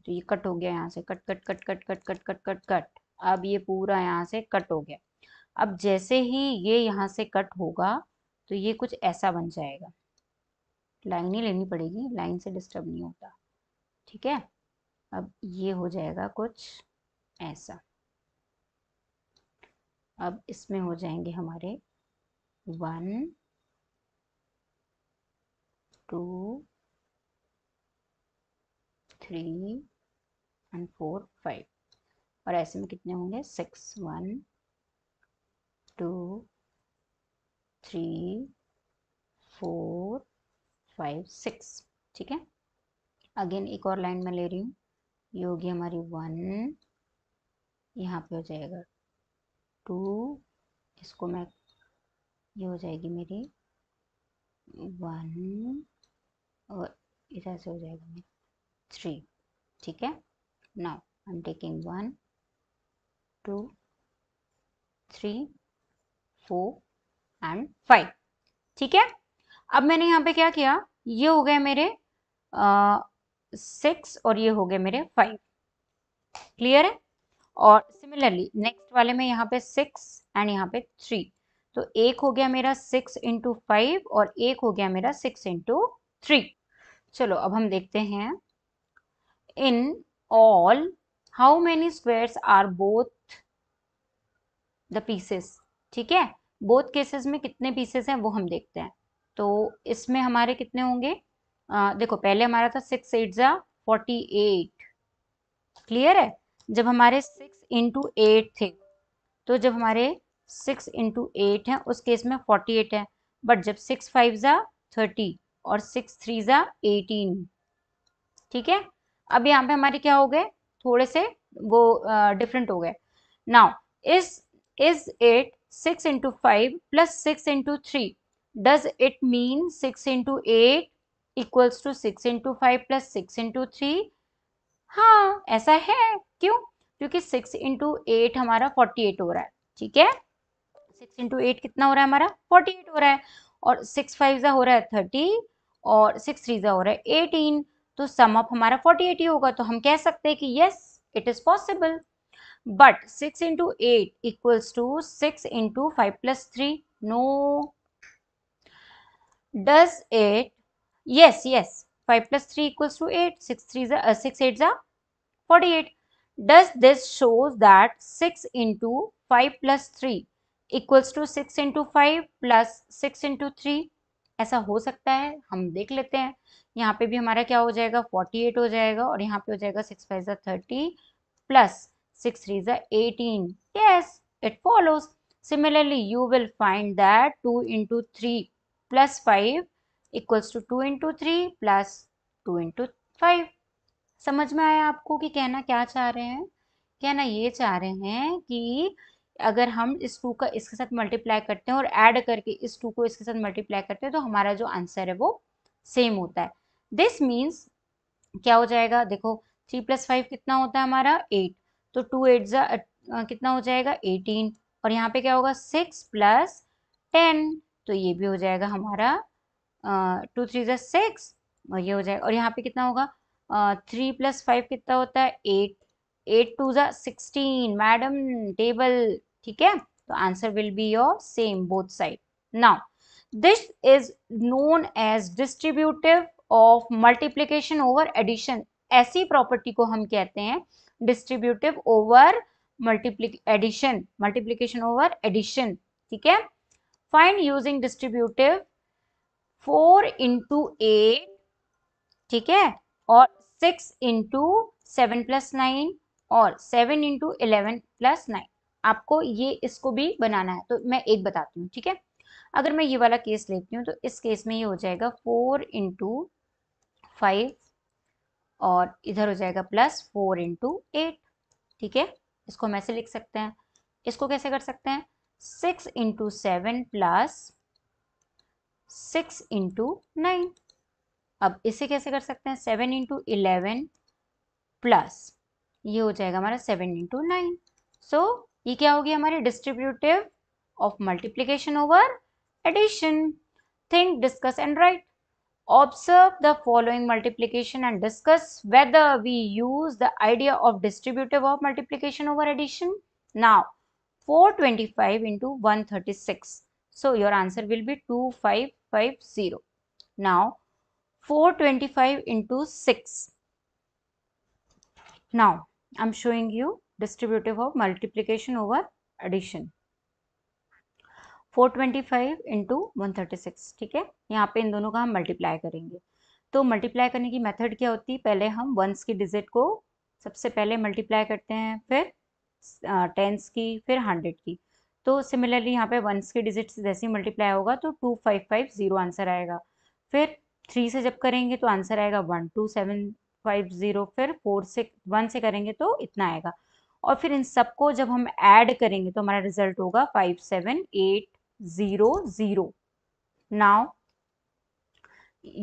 तो ये कट हो गया यहाँ से cut cut cut cut cut cut cut cut cut अब ये पूरा यहाँ से कट हो गया अब जैसे ही ये यहाँ से कट होगा तो ये कुछ ऐसा बन जाएगा लाइन नहीं लेनी पड़ेगी लाइन से डिस्टर्ब नहीं होता ठीक है अब ये हो जाएगा कुछ ऐसा अब इसमें हो जाएंगे हमारे one two three and four five और ऐसे में कितने होंगे six one two three four five six ठीक है अगेन एक और लाइन में ले रही हूँ ये होगी हमारी वन यहाँ पे हो जाएगा टू इसको मैं ये हो जाएगी मेरी वन और इधर से हो जाएगा मेरी थ्री ठीक है now I am taking one two three four and five ठीक है अब मैंने यहाँ पे क्या किया ये हो गए मेरे सिक्स और ये हो गए मेरे फाइव क्लियर है और सिमिलरली नेक्स्ट वाले में यहाँ पे सिक्स एंड यहाँ पे थ्री तो एक हो गया मेरा सिक्स इंटू फाइव और एक हो गया मेरा सिक्स इंटू थ्री चलो अब हम देखते हैं in all how many squares are both the pieces ठीक है बोथ केसेस में कितने पीसेस हैं वो हम देखते हैं तो इसमें हमारे कितने होंगे आ, देखो पहले हमारा था सिक्स एट ज़ा फोर्टी एट क्लियर है जब हमारे सिक्स इंटू एट थे तो जब हमारे सिक्स इंटू एट हैं उस केस में फोर्टी एट है बट जब सिक्स फाइव ज़ा थर्टी और सिक्स थ्री ज़ा एटीन ठीक है अब यहाँ पे हमारे क्या हो गए थोड़े से वो डिफरेंट uh, हो गए now is is it six into five plus six into three does it mean six into eight equals to six into five plus six into three हाँ ऐसा है क्यों क्योंकि सिक्स इंटू एट हमारा forty eight हो रहा है ठीक है सिक्स इंटू एट कितना हो रहा है हमारा फोर्टी एट हो रहा है और सिक्स फाइव ज़ा हो रहा है थर्टी और सिक्स थ्री ज़ा हो रहा है एटीन तो सम अप हमारा फोर्टी एट ही होगा तो हम कह सकते हैं कि yes it is possible but six into eight equals to six into five plus three no does eight yes yes five plus three equals to eight six three six eight जा forty eight does this shows that six into five plus three equals to six into five plus six into three ऐसा हो सकता है हम देख लेते हैं यहाँ पे भी हमारा क्या हो जाएगा फोर्टी एट हो जाएगा और यहाँ पे हो जाएगा सिक्स फाइव जो thirty plus 6 3 is 18. Yes, it follows. Similarly, you will find that 2 into 3 plus 5 equals to two into three plus two into five समझ में आया आपको कि कहना क्या चाह रहे हैं कहना ये चाह रहे हैं कि अगर हम इस टू का इसके साथ मल्टीप्लाई करते हैं और ऐड करके इस टू को इसके साथ मल्टीप्लाई करते हैं तो हमारा जो आंसर है वो सेम होता है दिस मीन्स क्या हो जाएगा देखो थ्री प्लस फाइव कितना होता है हमारा एट तो टू एट ज़ा कितना हो जाएगा एटीन और यहाँ पे क्या होगा सिक्स प्लस टेन तो ये भी हो जाएगा हमारा टू थ्री ज़ा सिक्स और ये हो जाएगा और यहाँ पे कितना होगा थ्री प्लस फाइव कितना होता है एट एट टू ज़ा सिक्सटीन मैडम टेबल ठीक है तो answer will be your same both side now this is known as distributive of multiplication over addition ऐसी प्रॉपर्टी को हम कहते हैं distributive over multiply addition multiplication over addition ठीक है find using distributive four into eight ठीक है और six into seven plus nine और seven into eleven plus nine आपको ये इसको भी बनाना है तो मैं एक बताती हूँ ठीक है अगर मैं ये वाला केस लेती हूँ तो इस केस में ये हो जाएगा फोर इंटू फाइव और इधर हो जाएगा प्लस फोर इंटू एट ठीक है इसको हम ऐसे लिख सकते हैं इसको कैसे कर सकते हैं six into seven plus six into nine अब इसे कैसे कर सकते हैं सेवन इंटू इलेवन प्लस ये हो जाएगा हमारा सेवन इंटू नाइन सो ये क्या होगी हमारी distributive of multiplication over addition think discuss and write Observe the following multiplication and discuss whether we use the idea of distributive of multiplication over addition. Now, 425 into 136. So, your answer will be 2550. Now, 425 into 6. Now, I am showing you distributive of multiplication over addition. Four twenty five into one thirty six ठीक है यहाँ पे इन दोनों का हम multiply करेंगे तो multiply करने की मेथड क्या होती है पहले हम वंस की डिजिट को सबसे पहले मल्टीप्लाई करते हैं फिर टेंस की फिर हंड्रेड की तो सिमिलरली यहाँ पे वंस की डिजिट से जैसे ही मल्टीप्लाई होगा तो two five five zero answer आएगा फिर थ्री से जब करेंगे तो आंसर आएगा one two seven five zero फिर फोर से वन से करेंगे तो इतना आएगा और फिर इन सबको जब हम ऐड करेंगे तो हमारा रिजल्ट होगा five seven eight zero zero now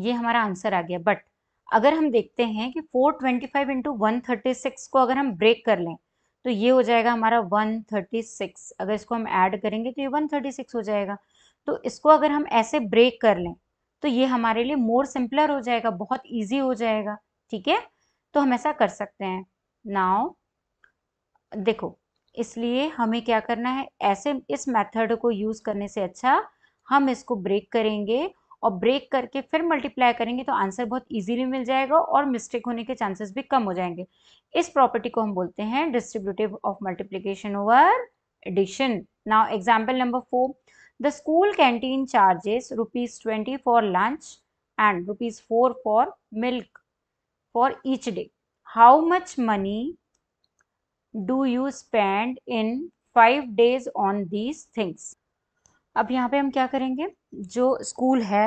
ये हमारा आंसर आ गया बट अगर हम देखते हैं कि 425 ट्वेंटी फाइव इंटू वन को अगर हम ब्रेक कर लें तो ये हो जाएगा हमारा 136 अगर इसको हम ऐड करेंगे तो ये 136 हो जाएगा तो इसको अगर हम ऐसे ब्रेक कर लें तो ये हमारे लिए मोर सिंपलर हो जाएगा बहुत इजी हो जाएगा ठीक है तो हम ऐसा कर सकते हैं नाउ देखो इसलिए हमें क्या करना है ऐसे इस मेथड को यूज़ करने से अच्छा हम इसको ब्रेक करेंगे और ब्रेक करके फिर मल्टीप्लाई करेंगे तो आंसर बहुत इजीली मिल जाएगा और मिस्टेक होने के चांसेस भी कम हो जाएंगे इस प्रॉपर्टी को हम बोलते हैं distributive of multiplication over addition now example number four the school canteen charges rupees twenty for lunch and rupees four for milk for each day how much money do you spend in five days on these things अब यहाँ पे हम क्या करेंगे जो school है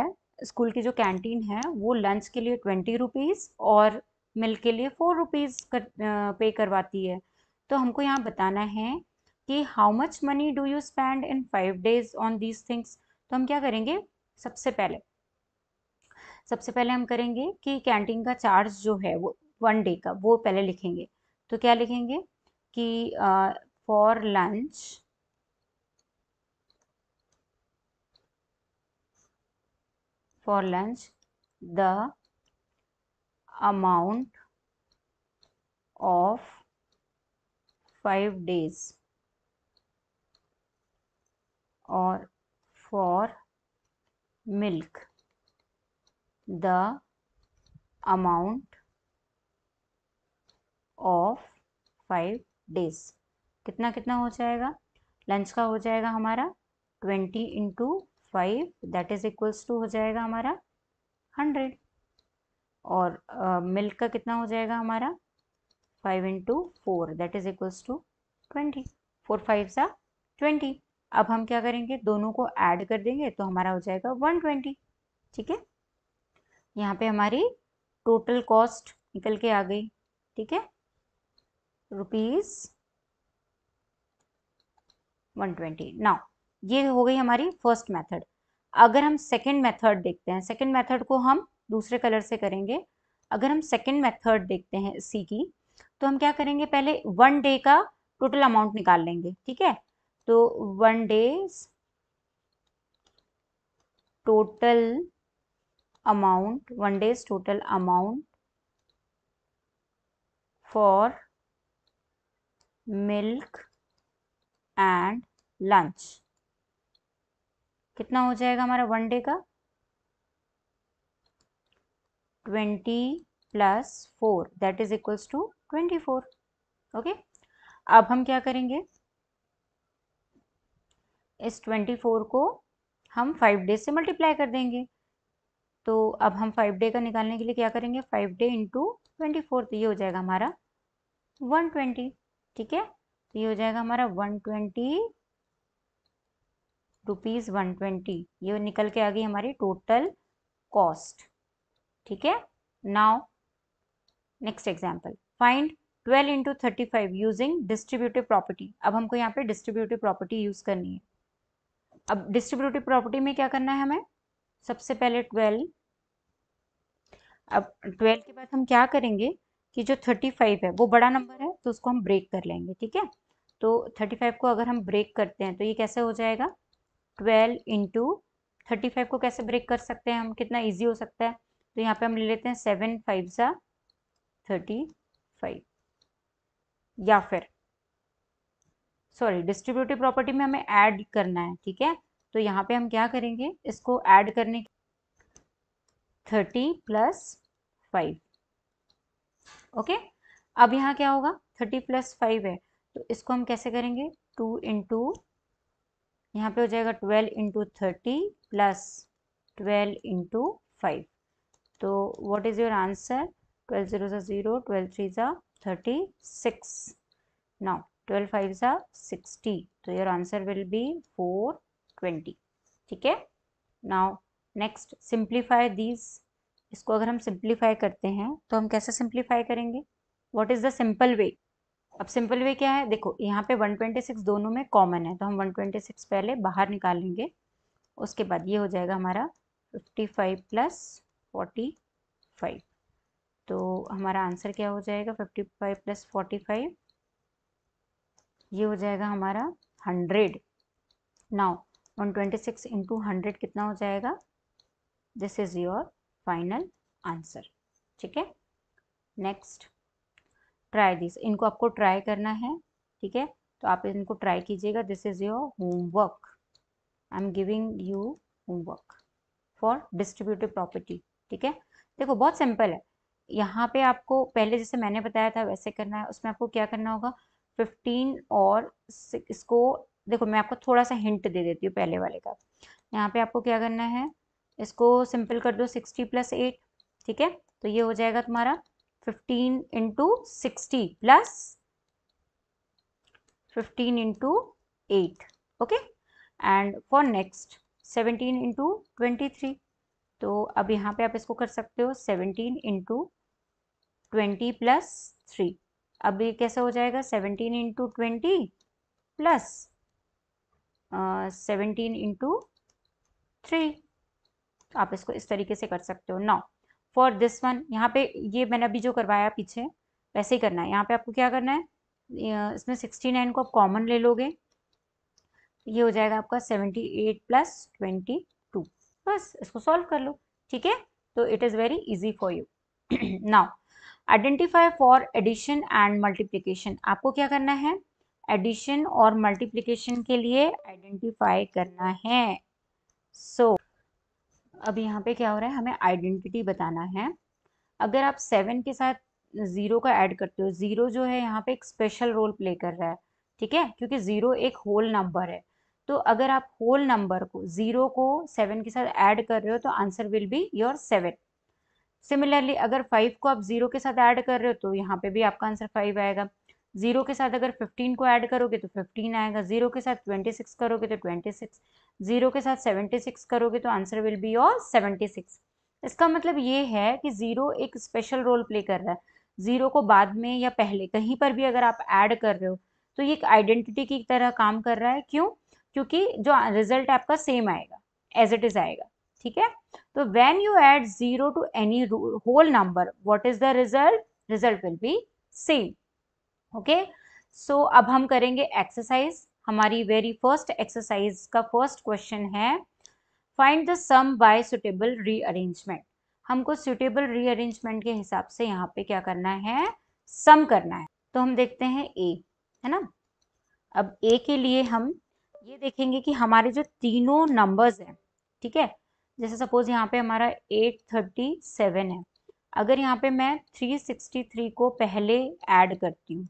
school की जो कैंटीन है वो लंच के लिए ट्वेंटी रुपीज़ और मिल के लिए फोर रुपीज़ कर, पे करवाती है तो हमको यहाँ बताना है कि how much money do you spend in five days on these things तो हम क्या करेंगे सबसे पहले सबसे पहले हम करेंगे कि कैंटीन का चार्ज जो है वो वन डे का वो पहले लिखेंगे तो क्या लिखेंगे कि for lunch for lunch the amount of five days और for milk the amount of five days कितना कितना हो जाएगा लंच का हो जाएगा हमारा twenty into five that is equals to हो जाएगा हमारा हंड्रेड और मिल्क uh, का कितना हो जाएगा हमारा five into four that is equals to twenty four five सा ट्वेंटी अब हम क्या करेंगे दोनों को ऐड कर देंगे तो हमारा हो जाएगा वन ट्वेंटी ठीक है यहाँ पे हमारी टोटल कॉस्ट निकल के आ गई ठीक है रुपीज वन ट्वेंटी नाउ ये हो गई हमारी फर्स्ट मेथड अगर हम सेकंड मेथड देखते हैं सेकंड मेथड को हम दूसरे कलर से करेंगे अगर हम सेकंड मेथड देखते हैं सी की तो हम क्या करेंगे पहले वन डे का टोटल अमाउंट निकाल लेंगे ठीक है तो one day's total amount one day's total amount for milk and lunch कितना हो जाएगा हमारा वन डे का twenty plus four that is equals to twenty four okay अब हम क्या करेंगे इस ट्वेंटी फोर को हम फाइव डे से मल्टीप्लाई कर देंगे तो अब हम फाइव डे का निकालने के लिए क्या करेंगे five day into twenty four तो ये हो जाएगा हमारा वन ट्वेंटी ठीक है तो ये हो जाएगा हमारा one twenty rupees one twenty ये निकल के आ गई हमारी टोटल कॉस्ट ठीक है now next example find twelve into thirty five using distributive property अब हमको यहाँ पे डिस्ट्रीब्यूटिव प्रॉपर्टी यूज़ करनी है अब डिस्ट्रीब्यूटिव प्रॉपर्टी में क्या करना है हमें सबसे पहले ट्वेल्व अब ट्वेल्व के बाद हम क्या करेंगे कि जो थर्टी फाइव है वो बड़ा नंबर है तो उसको हम ब्रेक कर लेंगे ठीक है तो थर्टी फाइव को अगर हम ब्रेक करते हैं तो ये कैसे हो जाएगा ट्वेल्व इंटू थर्टी फाइव को कैसे ब्रेक कर सकते हैं हम कितना ईजी हो सकता है तो यहाँ पे हम ले लेते हैं सेवन फाइव सा थर्टी फाइव या फिर सॉरी डिस्ट्रीब्यूटिव प्रॉपर्टी में हमें ऐड करना है ठीक है तो यहाँ पे हम क्या करेंगे इसको ऐड करने थर्टी प्लस फाइव ओके अब यहाँ क्या होगा थर्टी प्लस फाइव है तो इसको हम कैसे करेंगे टू इंटू यहाँ पे हो जाएगा twelve into thirty plus twelve into five तो what is your answer twelve zero ज़ा ज़ीरो ट्वेल्व थ्री ज़ा thirty six now twelve five ज़ा सिक्सटी तो your answer will be four twenty ठीक है नाउ नेक्स्ट सिंप्लीफाई दीज इसको अगर हम सिंप्लीफाई करते हैं तो हम कैसे सिंप्लीफाई करेंगे what is the simple way अब सिंपल वे क्या है देखो यहाँ पे 126 दोनों में कॉमन है तो हम 126 पहले बाहर निकालेंगे उसके बाद ये हो जाएगा हमारा 55 प्लस फोर्टी तो हमारा आंसर क्या हो जाएगा 55 प्लस फोर्टी ये हो जाएगा हमारा 100 नाउ 126 इंटू हंड्रेड कितना हो जाएगा this is your final answer ठीक है नेक्स्ट ट्राई दिस इनको आपको ट्राई करना है ठीक है तो आप इनको ट्राई कीजिएगा this is your homework I am giving you homework for distributive property ठीक है देखो बहुत सिंपल है यहाँ पे आपको पहले जैसे मैंने बताया था वैसे करना है उसमें आपको क्या करना होगा फिफ्टीन और इसको देखो मैं आपको थोड़ा सा हिंट दे देती हूँ पहले वाले का यहाँ पे आपको क्या करना है इसको सिंपल कर दो सिक्सटी प्लस एट ठीक है तो ये हो जाएगा तुम्हारा fifteen into sixty plus fifteen into eight okay and for next seventeen into twenty three तो अब यहाँ पे आप इसको कर सकते हो seventeen into twenty plus three अब ये कैसे हो जाएगा seventeen into twenty plus seventeen into three आप इसको इस तरीके से कर सकते हो नौ फॉर दिस वन यहाँ पे ये मैंने अभी जो करवाया पीछे वैसे ही करना है यहाँ पे आपको क्या करना है इसमें सिक्सटी नाइन को आप कॉमन ले लोगे ये हो जाएगा आपका seventy eight plus twenty two बस इसको सॉल्व कर लो ठीक है तो it is very easy for you now identify for addition and multiplication आपको क्या करना है एडिशन और मल्टीप्लीकेशन के लिए आइडेंटिफाई करना है सो so, अब यहाँ पे क्या हो रहा है हमें आइडेंटिटी बताना है अगर आप सेवन के साथ ज़ीरो का ऐड करते हो ज़ीरो जो है यहाँ पे एक स्पेशल रोल प्ले कर रहा है ठीक है क्योंकि ज़ीरो एक होल नंबर है तो अगर आप होल नंबर को ज़ीरो को सेवन के साथ ऐड कर रहे हो तो answer will be your seven similarly अगर फाइव को आप ज़ीरो के साथ ऐड कर रहे हो तो यहाँ पे भी आपका आंसर फाइव आएगा जीरो के साथ अगर फिफ्टीन को ऐड करोगे तो फिफ्टीन आएगा जीरो के साथ ट्वेंटी सिक्स करोगे तो ट्वेंटी सिक्स जीरो के साथ सेवेंटी सिक्स करोगे तो answer will be your seventy six इसका मतलब ये है कि जीरो एक स्पेशल रोल प्ले कर रहा है जीरो को बाद में या पहले कहीं पर भी अगर आप ऐड कर रहे हो तो ये एक आइडेंटिटी की तरह काम कर रहा है क्यों क्योंकि जो रिजल्ट आपका सेम आएगा एज इट इज आएगा ठीक है तो when you add zero to any whole number what is the result result will be same okay so अब हम करेंगे एक्सरसाइज हमारी वेरी फर्स्ट एक्सरसाइज का फर्स्ट क्वेश्चन है find the sum by suitable rearrangement हमको सुटेबल रीअरेंजमेंट के हिसाब से यहाँ पे क्या करना है सम करना है तो हम देखते हैं ए है ना अब ए के लिए हम ये देखेंगे कि हमारे जो तीनों नंबर्स हैं ठीक है जैसे सपोज यहाँ पे हमारा 837 है अगर यहाँ पे मैं 363 को पहले ऐड करती हूँ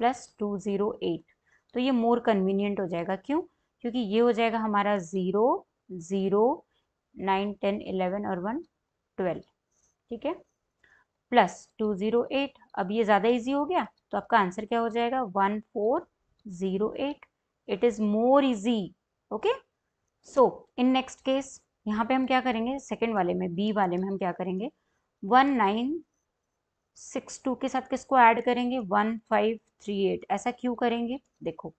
प्लस टू ज़ीरो एट तो ये मोर कन्वीनियंट हो जाएगा क्यों क्योंकि ये हो जाएगा हमारा zero zero nine ten eleven और वन ट्वेल्व ठीक है प्लस टू ज़ीरो एट अब ये ज़्यादा इजी हो गया तो आपका आंसर क्या हो जाएगा one four zero eight it is more easy okay so in next case यहाँ पे हम क्या करेंगे सेकेंड वाले में बी वाले में हम क्या करेंगे वन नाइन सिक्स टू के साथ किसको ऐड करेंगे वन फाइव थ्री एट ऐसा क्यों करेंगे देखो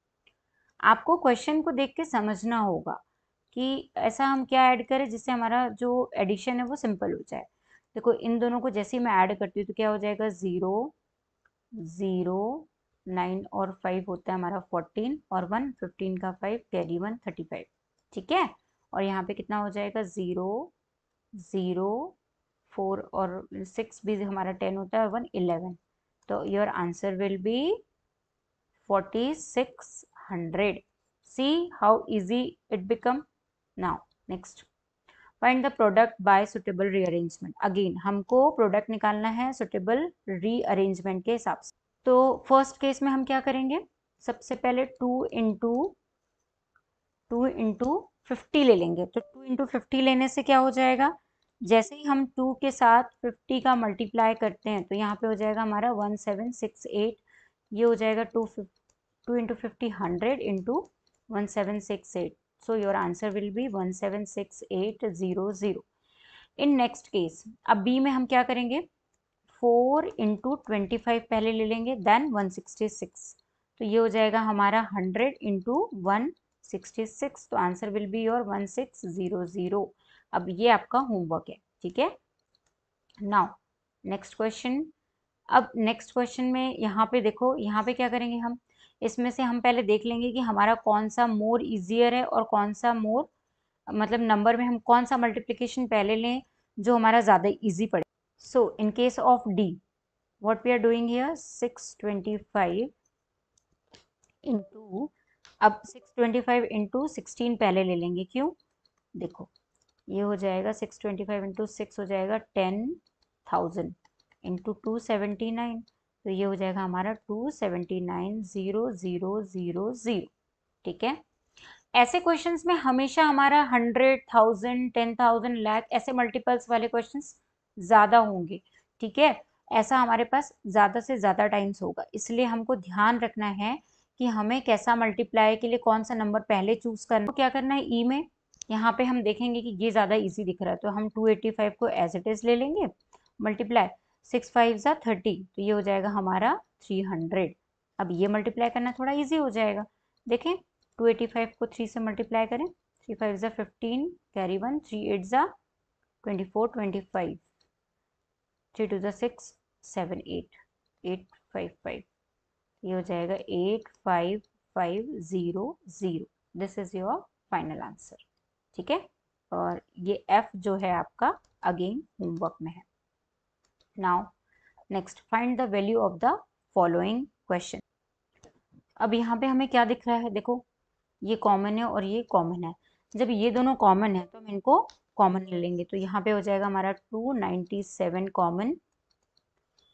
आपको क्वेश्चन को देख के समझना होगा कि ऐसा हम क्या ऐड करें जिससे हमारा जो एडिशन है वो सिंपल हो जाए देखो इन दोनों को जैसे ही मैं ऐड करती हूँ तो क्या हो जाएगा ज़ीरो ज़ीरो नाइन और फाइव होता है हमारा फोर्टीन और वन फिफ्टीन का five carry one thirty five ठीक है और यहाँ पे कितना हो जाएगा ज़ीरो ज़ीरो फोर और सिक्स भी हमारा टेन होता है वन इलेवन तो your answer will be forty six hundred see how easy it become now next find the product by suitable rearrangement again हमको प्रोडक्ट निकालना है सुटेबल रीअरेंजमेंट के हिसाब से तो फर्स्ट केस में हम क्या करेंगे सबसे पहले two into two into fifty ले लेंगे तो टू इंटू फिफ्टी लेने से क्या हो जाएगा जैसे ही हम टू के साथ फिफ्टी का मल्टीप्लाई करते हैं तो यहाँ पे हो जाएगा हमारा वन सेवन सिक्स एट ये हो जाएगा two two into fifty hundred into one seven six eight so your answer will be one seven six eight zero zero in next case अब बी में हम क्या करेंगे फोर इंटू ट्वेंटी फाइव पहले ले लेंगे देन वन सिक्सटी सिक्स तो ये हो जाएगा हमारा hundred into one sixty six तो answer will be your one six zero zero अब ये आपका होमवर्क है ठीक है नाउ नेक्स्ट क्वेश्चन अब नेक्स्ट क्वेश्चन में यहाँ पे देखो यहाँ पे क्या करेंगे हम इसमें से हम पहले देख लेंगे कि हमारा कौन सा मोर इजियर है और कौन सा मोर मतलब नंबर में हम कौन सा मल्टीप्लीकेशन पहले लें जो हमारा ज़्यादा इजी पड़े so in case of D what we are doing here six twenty five into अब six twenty five into sixteen पहले ले लेंगे क्यों देखो ये हो जाएगा six twenty five into six हो जाएगा ten thousand into two seventy nine तो ये हो जाएगा हमारा two seventy nine zero zero zero zero ठीक है ऐसे क्वेश्चंस में हमेशा हमारा hundred thousand ten thousand lakh ऐसे मल्टीपल्स वाले क्वेश्चंस ज़्यादा होंगे ठीक है ऐसा हमारे पास ज़्यादा से ज़्यादा टाइम्स होगा इसलिए हमको ध्यान रखना है कि हमें कैसा मल्टीप्लाई के लिए कौन सा नंबर पहले चूज़ करना क्या करना है ई में यहाँ पे हम देखेंगे कि ये ज़्यादा इजी दिख रहा है तो हम 285 को एज इट इज़ ले लेंगे मल्टीप्लाई सिक्स फाइव ज़ा थर्टी तो ये हो जाएगा हमारा 300 अब ये मल्टीप्लाई करना थोड़ा इजी हो जाएगा देखें 285 को 3 से मल्टीप्लाई करें थ्री फाइव ज़ा fifteen carry one three eight ज़ा twenty four twenty five three two ज़ा six seven eight eight five five ये हो जाएगा eight five five zero zero this is your final answer ठीक है और ये एफ जो है आपका अगेन होमवर्क में है now next find the value of the following question अब यहाँ पे हमें क्या दिख रहा है देखो ये कॉमन है और ये कॉमन है जब ये दोनों कॉमन है तो हम इनको कॉमन ले लेंगे तो यहाँ पे हो जाएगा हमारा two ninety seven common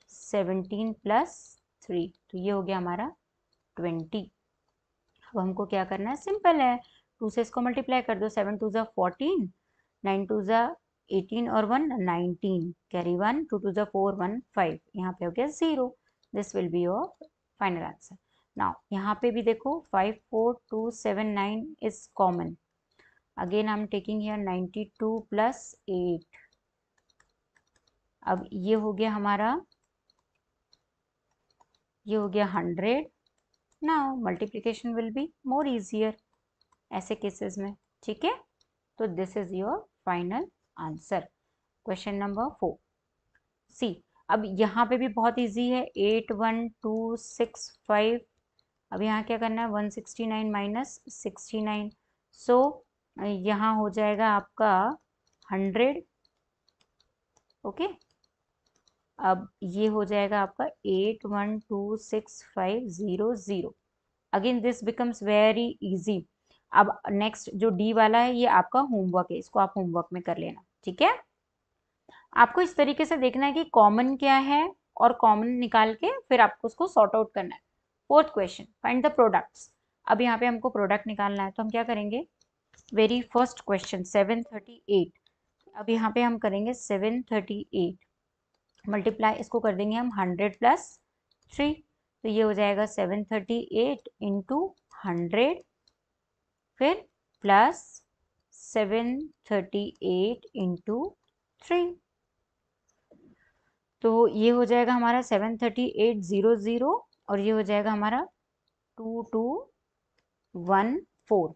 seventeen plus three तो ये हो गया हमारा ट्वेंटी अब हमको क्या करना है सिंपल है टू से इसको मल्टीप्लाई कर दो सेवन टू जो फोर्टीन नाइन टू जो एटीन और one nineteen carry one two two जो फोर वन फाइव यहाँ पे हो गया zero this will be your final answer now यहाँ पे भी देखो five four two seven nine is common again I am taking here ninety two plus eight अब ये हो गया हमारा ये हो गया hundred now multiplication will be more easier ऐसे केसेस में ठीक है तो this is your final answer question number four C अब यहाँ पे भी बहुत इजी है eight one two six five अब यहाँ क्या करना है one sixty nine minus sixty nine so यहाँ हो जाएगा आपका हंड्रेड ओके अब ये हो जाएगा आपका eight one two six five zero zero again this becomes very easy अब नेक्स्ट जो डी वाला है ये आपका होमवर्क है इसको आप होमवर्क में कर लेना ठीक है आपको इस तरीके से देखना है कि कॉमन क्या है और कॉमन निकाल के फिर आपको उसको सॉर्ट आउट करना है fourth question find the products अब यहाँ पे हमको प्रोडक्ट निकालना है तो हम क्या करेंगे very first question seven thirty eight अब यहाँ पे हम करेंगे सेवन थर्टी एट मल्टीप्लाई इसको कर देंगे हम हंड्रेड प्लस थ्री तो ये हो जाएगा seven thirty eight into hundred फिर plus seven thirty eight into three तो ये हो जाएगा हमारा seven thirty eight zero zero और ये हो जाएगा हमारा टू टू वन फोर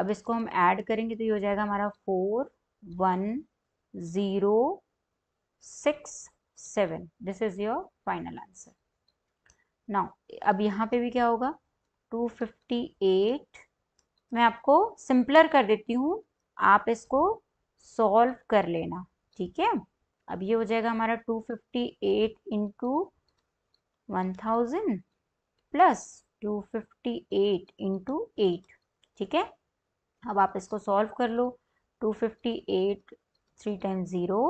अब इसको हम ऐड करेंगे तो ये हो जाएगा हमारा four one zero six seven this is your final answer now अब यहाँ पे भी क्या होगा टू फिफ्टी एट मैं आपको सिंपलर कर देती हूँ आप इसको सॉल्व कर लेना ठीक है अब ये हो जाएगा हमारा 258 fifty eight into one thousand plus two fifty eight into eight ठीक है अब आप इसको सॉल्व कर लो two fifty eight three time zero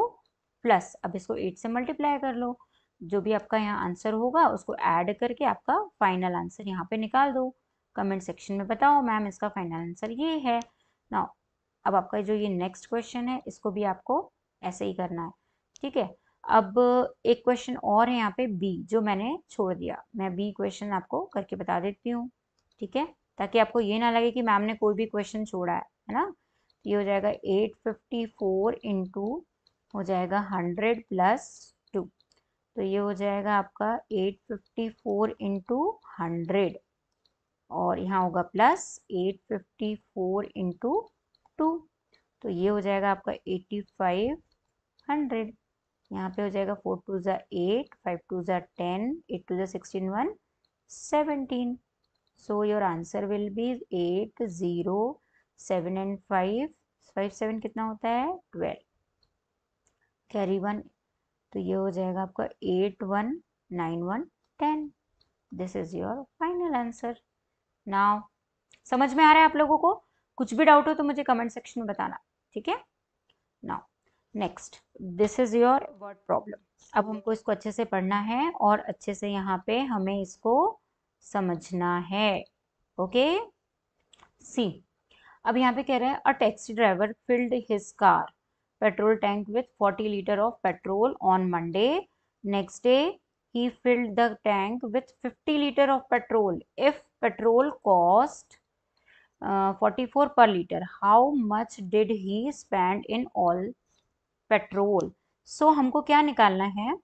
plus अब इसको एट से मल्टीप्लाई कर लो जो भी आपका यहाँ आंसर होगा उसको ऐड करके आपका फाइनल आंसर यहाँ पे निकाल दो कमेंट सेक्शन में बताओ मैम इसका फाइनल आंसर ये है ना अब आपका जो ये नेक्स्ट क्वेश्चन है इसको भी आपको ऐसे ही करना है ठीक है अब एक क्वेश्चन और है यहाँ पे बी जो मैंने छोड़ दिया मैं बी क्वेश्चन आपको करके बता देती हूँ ठीक है ताकि आपको ये ना लगे कि मैम ने कोई भी क्वेश्चन छोड़ा है है ना तो ये हो जाएगा एट फिफ्टी फोर टू हो जाएगा हंड्रेड प्लस टू तो ये हो जाएगा आपका eight fifty four into hundred और यहाँ होगा plus eight fifty four into two तो ये हो जाएगा आपका एटी फाइव हंड्रेड यहाँ पे हो जाएगा फोर टू ज़ा एट फाइव टू ज़ा टेन एट टू ज़ा sixteen one seventeen so your answer will be eight zero seven and five five seven कितना होता है ट्वेल्व कैरी वन तो ये हो जाएगा आपका eight one nine one ten this is your final answer now समझ में आ रहा है आप लोगों को कुछ भी डाउट हो तो मुझे कमेंट सेक्शन में बताना ठीक है now next this is your word problem अब हमको इसको अच्छे से पढ़ना है और अच्छे से यहाँ पे हमें इसको समझना है ओके सी अब यहाँ पे कह रहे हैं a taxi driver filled his car petrol tank with 40 litre of petrol on Monday next day he filled the tank with 50 litre of petrol if petrol cost uh, 44 per liter how much did he spend in all petrol so हमको क्या निकालना है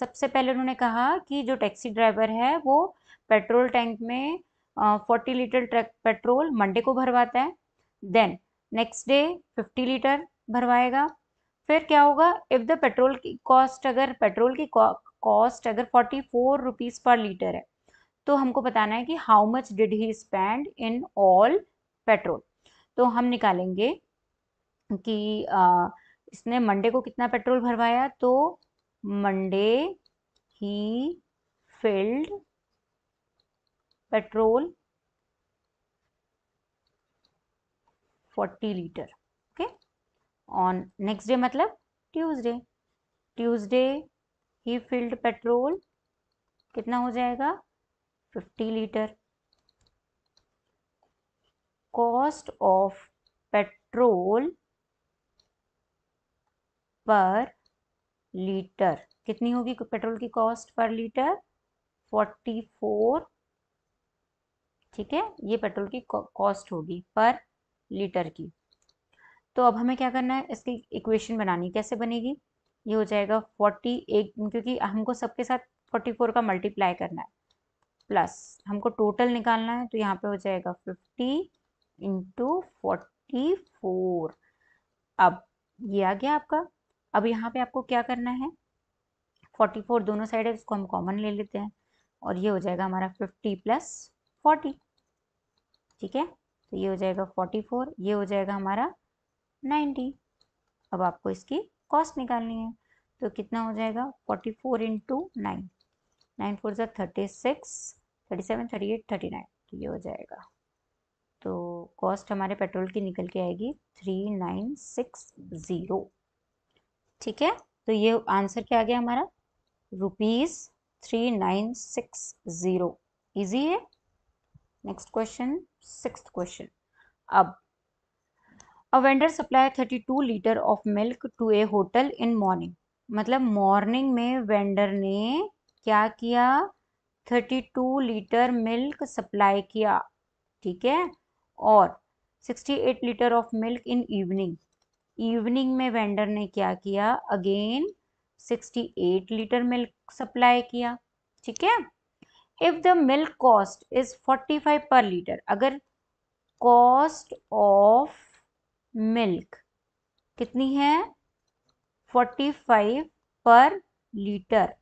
सबसे पहले उन्होंने कहा कि जो टैक्सी ड्राइवर है वो पेट्रोल टैंक में forty litre truck petrol Monday को भरवाता है then next day fifty litre भरवाएगा फिर क्या होगा इफ़ द पेट्रोल की कॉस्ट अगर पेट्रोल की कॉस्ट अगर forty four rupees per litre है तो हमको बताना है कि how much did he spend in all petrol तो हम निकालेंगे कि आ, इसने मंडे को कितना पेट्रोल भरवाया तो Monday he filled petrol forty litre okay on next day मतलब Tuesday Tuesday he filled petrol कितना हो जाएगा 50 litre cost of petrol per litre कितनी होगी पेट्रोल की कॉस्ट पर लीटर 44 ठीक है ये पेट्रोल की कॉस्ट होगी पर लीटर की तो अब हमें क्या करना है इसकी इक्वेशन बनानी कैसे बनेगी ये हो जाएगा 40 एक क्योंकि हमको सबके साथ 44 का मल्टीप्लाई करना है प्लस हमको टोटल निकालना है तो यहाँ पे हो जाएगा फिफ्टी इंटू फोर्टी फोर अब ये आ गया आपका अब यहाँ पे आपको क्या करना है फोर्टी फोर दोनों साइड है इसको हम कॉमन ले लेते हैं और ये हो जाएगा हमारा फिफ्टी प्लस फोर्टी ठीक है तो ये हो जाएगा फोर्टी फोर ये हो जाएगा हमारा नाइन्टी अब आपको इसकी कॉस्ट निकालनी है तो कितना हो जाएगा forty four into nine nine four ज़ा thirty six thirty seven thirty eight thirty nine तो ये हो जाएगा तो कॉस्ट हमारे पेट्रोल की निकल के आएगी थ्री नाइन सिक्स ज़ीरो ठीक है तो ये आंसर क्या आ गया हमारा rupees three nine six zero easy है नेक्स्ट क्वेश्चन सिक्स क्वेश्चन अब vendor supply thirty two litre of milk to a hotel in morning मतलब मॉर्निंग में वेंडर ने क्या किया thirty two litre milk supply किया ठीक है और sixty eight litre of milk in evening evening में वेंडर ने क्या किया again sixty eight litre milk supply किया ठीक है if the milk cost is forty five per litre अगर कॉस्ट ऑफ मिल्क कितनी है फोर्टी फाइव पर लीटर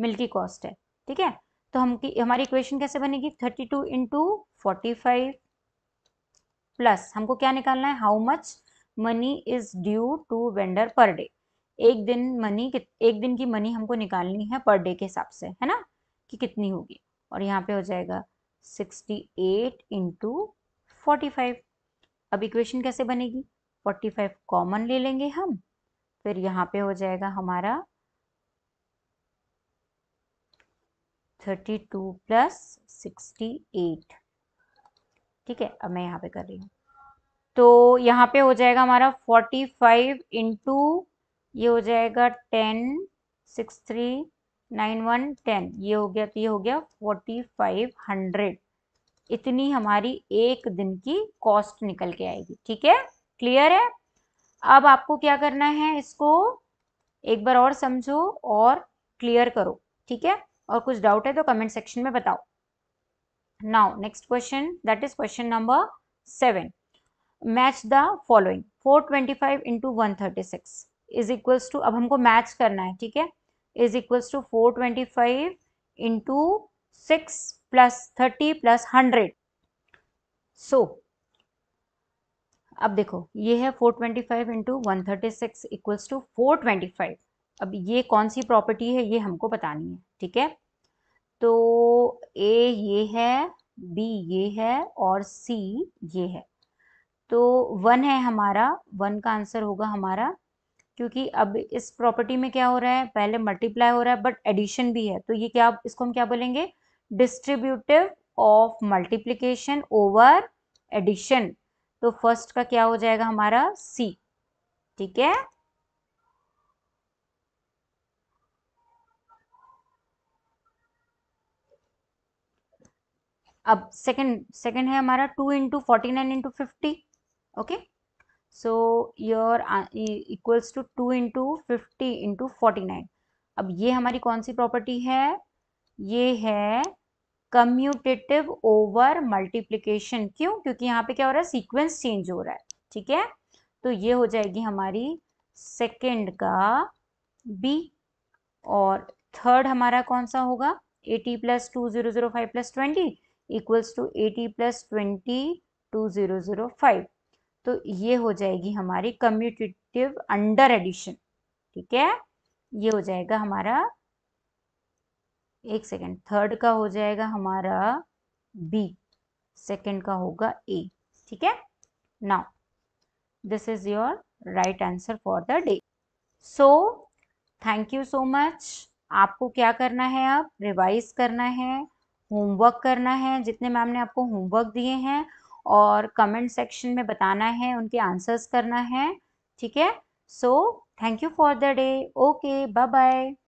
मिल्की कॉस्ट है ठीक है तो हम हमारी इक्वेशन कैसे बनेगी thirty two into forty five plus हमको क्या निकालना है how much money is due to vendor per day एक दिन मनी एक दिन की मनी हमको निकालनी है पर डे के हिसाब से है ना कि कितनी होगी और यहाँ पे हो जाएगा sixty eight into forty five अब इक्वेशन कैसे बनेगी फोर्टी फाइव कॉमन ले लेंगे हम फिर यहाँ पे हो जाएगा हमारा thirty two plus sixty eight ठीक है अब मैं यहाँ पे कर रही हूँ तो यहाँ पे हो जाएगा हमारा फोर्टी फाइव इंटू ये हो जाएगा ten six three nine one ten ये हो गया तो ये हो गया फोर्टी फाइव हंड्रेड इतनी हमारी एक दिन की कॉस्ट निकल के आएगी ठीक है क्लियर है अब आपको क्या करना है इसको एक बार और समझो और क्लियर करो ठीक है और कुछ डाउट है तो कमेंट सेक्शन में बताओ now next question that is question number seven match the following four twenty five into one thirty six is equals to अब हमको मैच करना है ठीक है is equals to four twenty five into six plus thirty plus hundred so अब देखो ये है four twenty five into one thirty six equals to four twenty five अब ये कौन सी प्रॉपर्टी है ये हमको बतानी है ठीक है तो ए ये है बी ये है और सी ये है तो वन है हमारा वन का आंसर होगा हमारा क्योंकि अब इस प्रॉपर्टी में क्या हो रहा है पहले मल्टीप्लाई हो रहा है बट एडिशन भी है तो ये क्या इसको हम क्या बोलेंगे distributive of multiplication over addition तो फर्स्ट का क्या हो जाएगा हमारा सी ठीक है अब सेकंड सेकंड है हमारा two into forty nine into fifty okay so your equals to two into fifty into forty nine अब ये हमारी कौन सी प्रॉपर्टी है ये है कम्यूटेटिव ओवर मल्टीप्लीकेशन क्यों क्योंकि यहाँ पे क्या हो रहा है सीक्वेंस चेंज हो रहा है ठीक है तो ये हो जाएगी हमारी सेकेंड का बी और थर्ड हमारा कौन सा होगा eighty plus two zero zero five plus twenty equals to eighty plus twenty two zero zero five तो ये हो जाएगी हमारी कम्यूटेटिव अंडर एडिशन ठीक है ये हो जाएगा हमारा एक सेकेंड थर्ड का हो जाएगा हमारा बी सेकेंड का होगा ए ठीक है now this is your right answer for the day so thank you so much आपको क्या करना है अब रिवाइज करना है होमवर्क करना है जितने मैम ने आपको होमवर्क दिए हैं और कमेंट सेक्शन में बताना है उनके आंसर्स करना है ठीक है so thank you for the day okay bye bye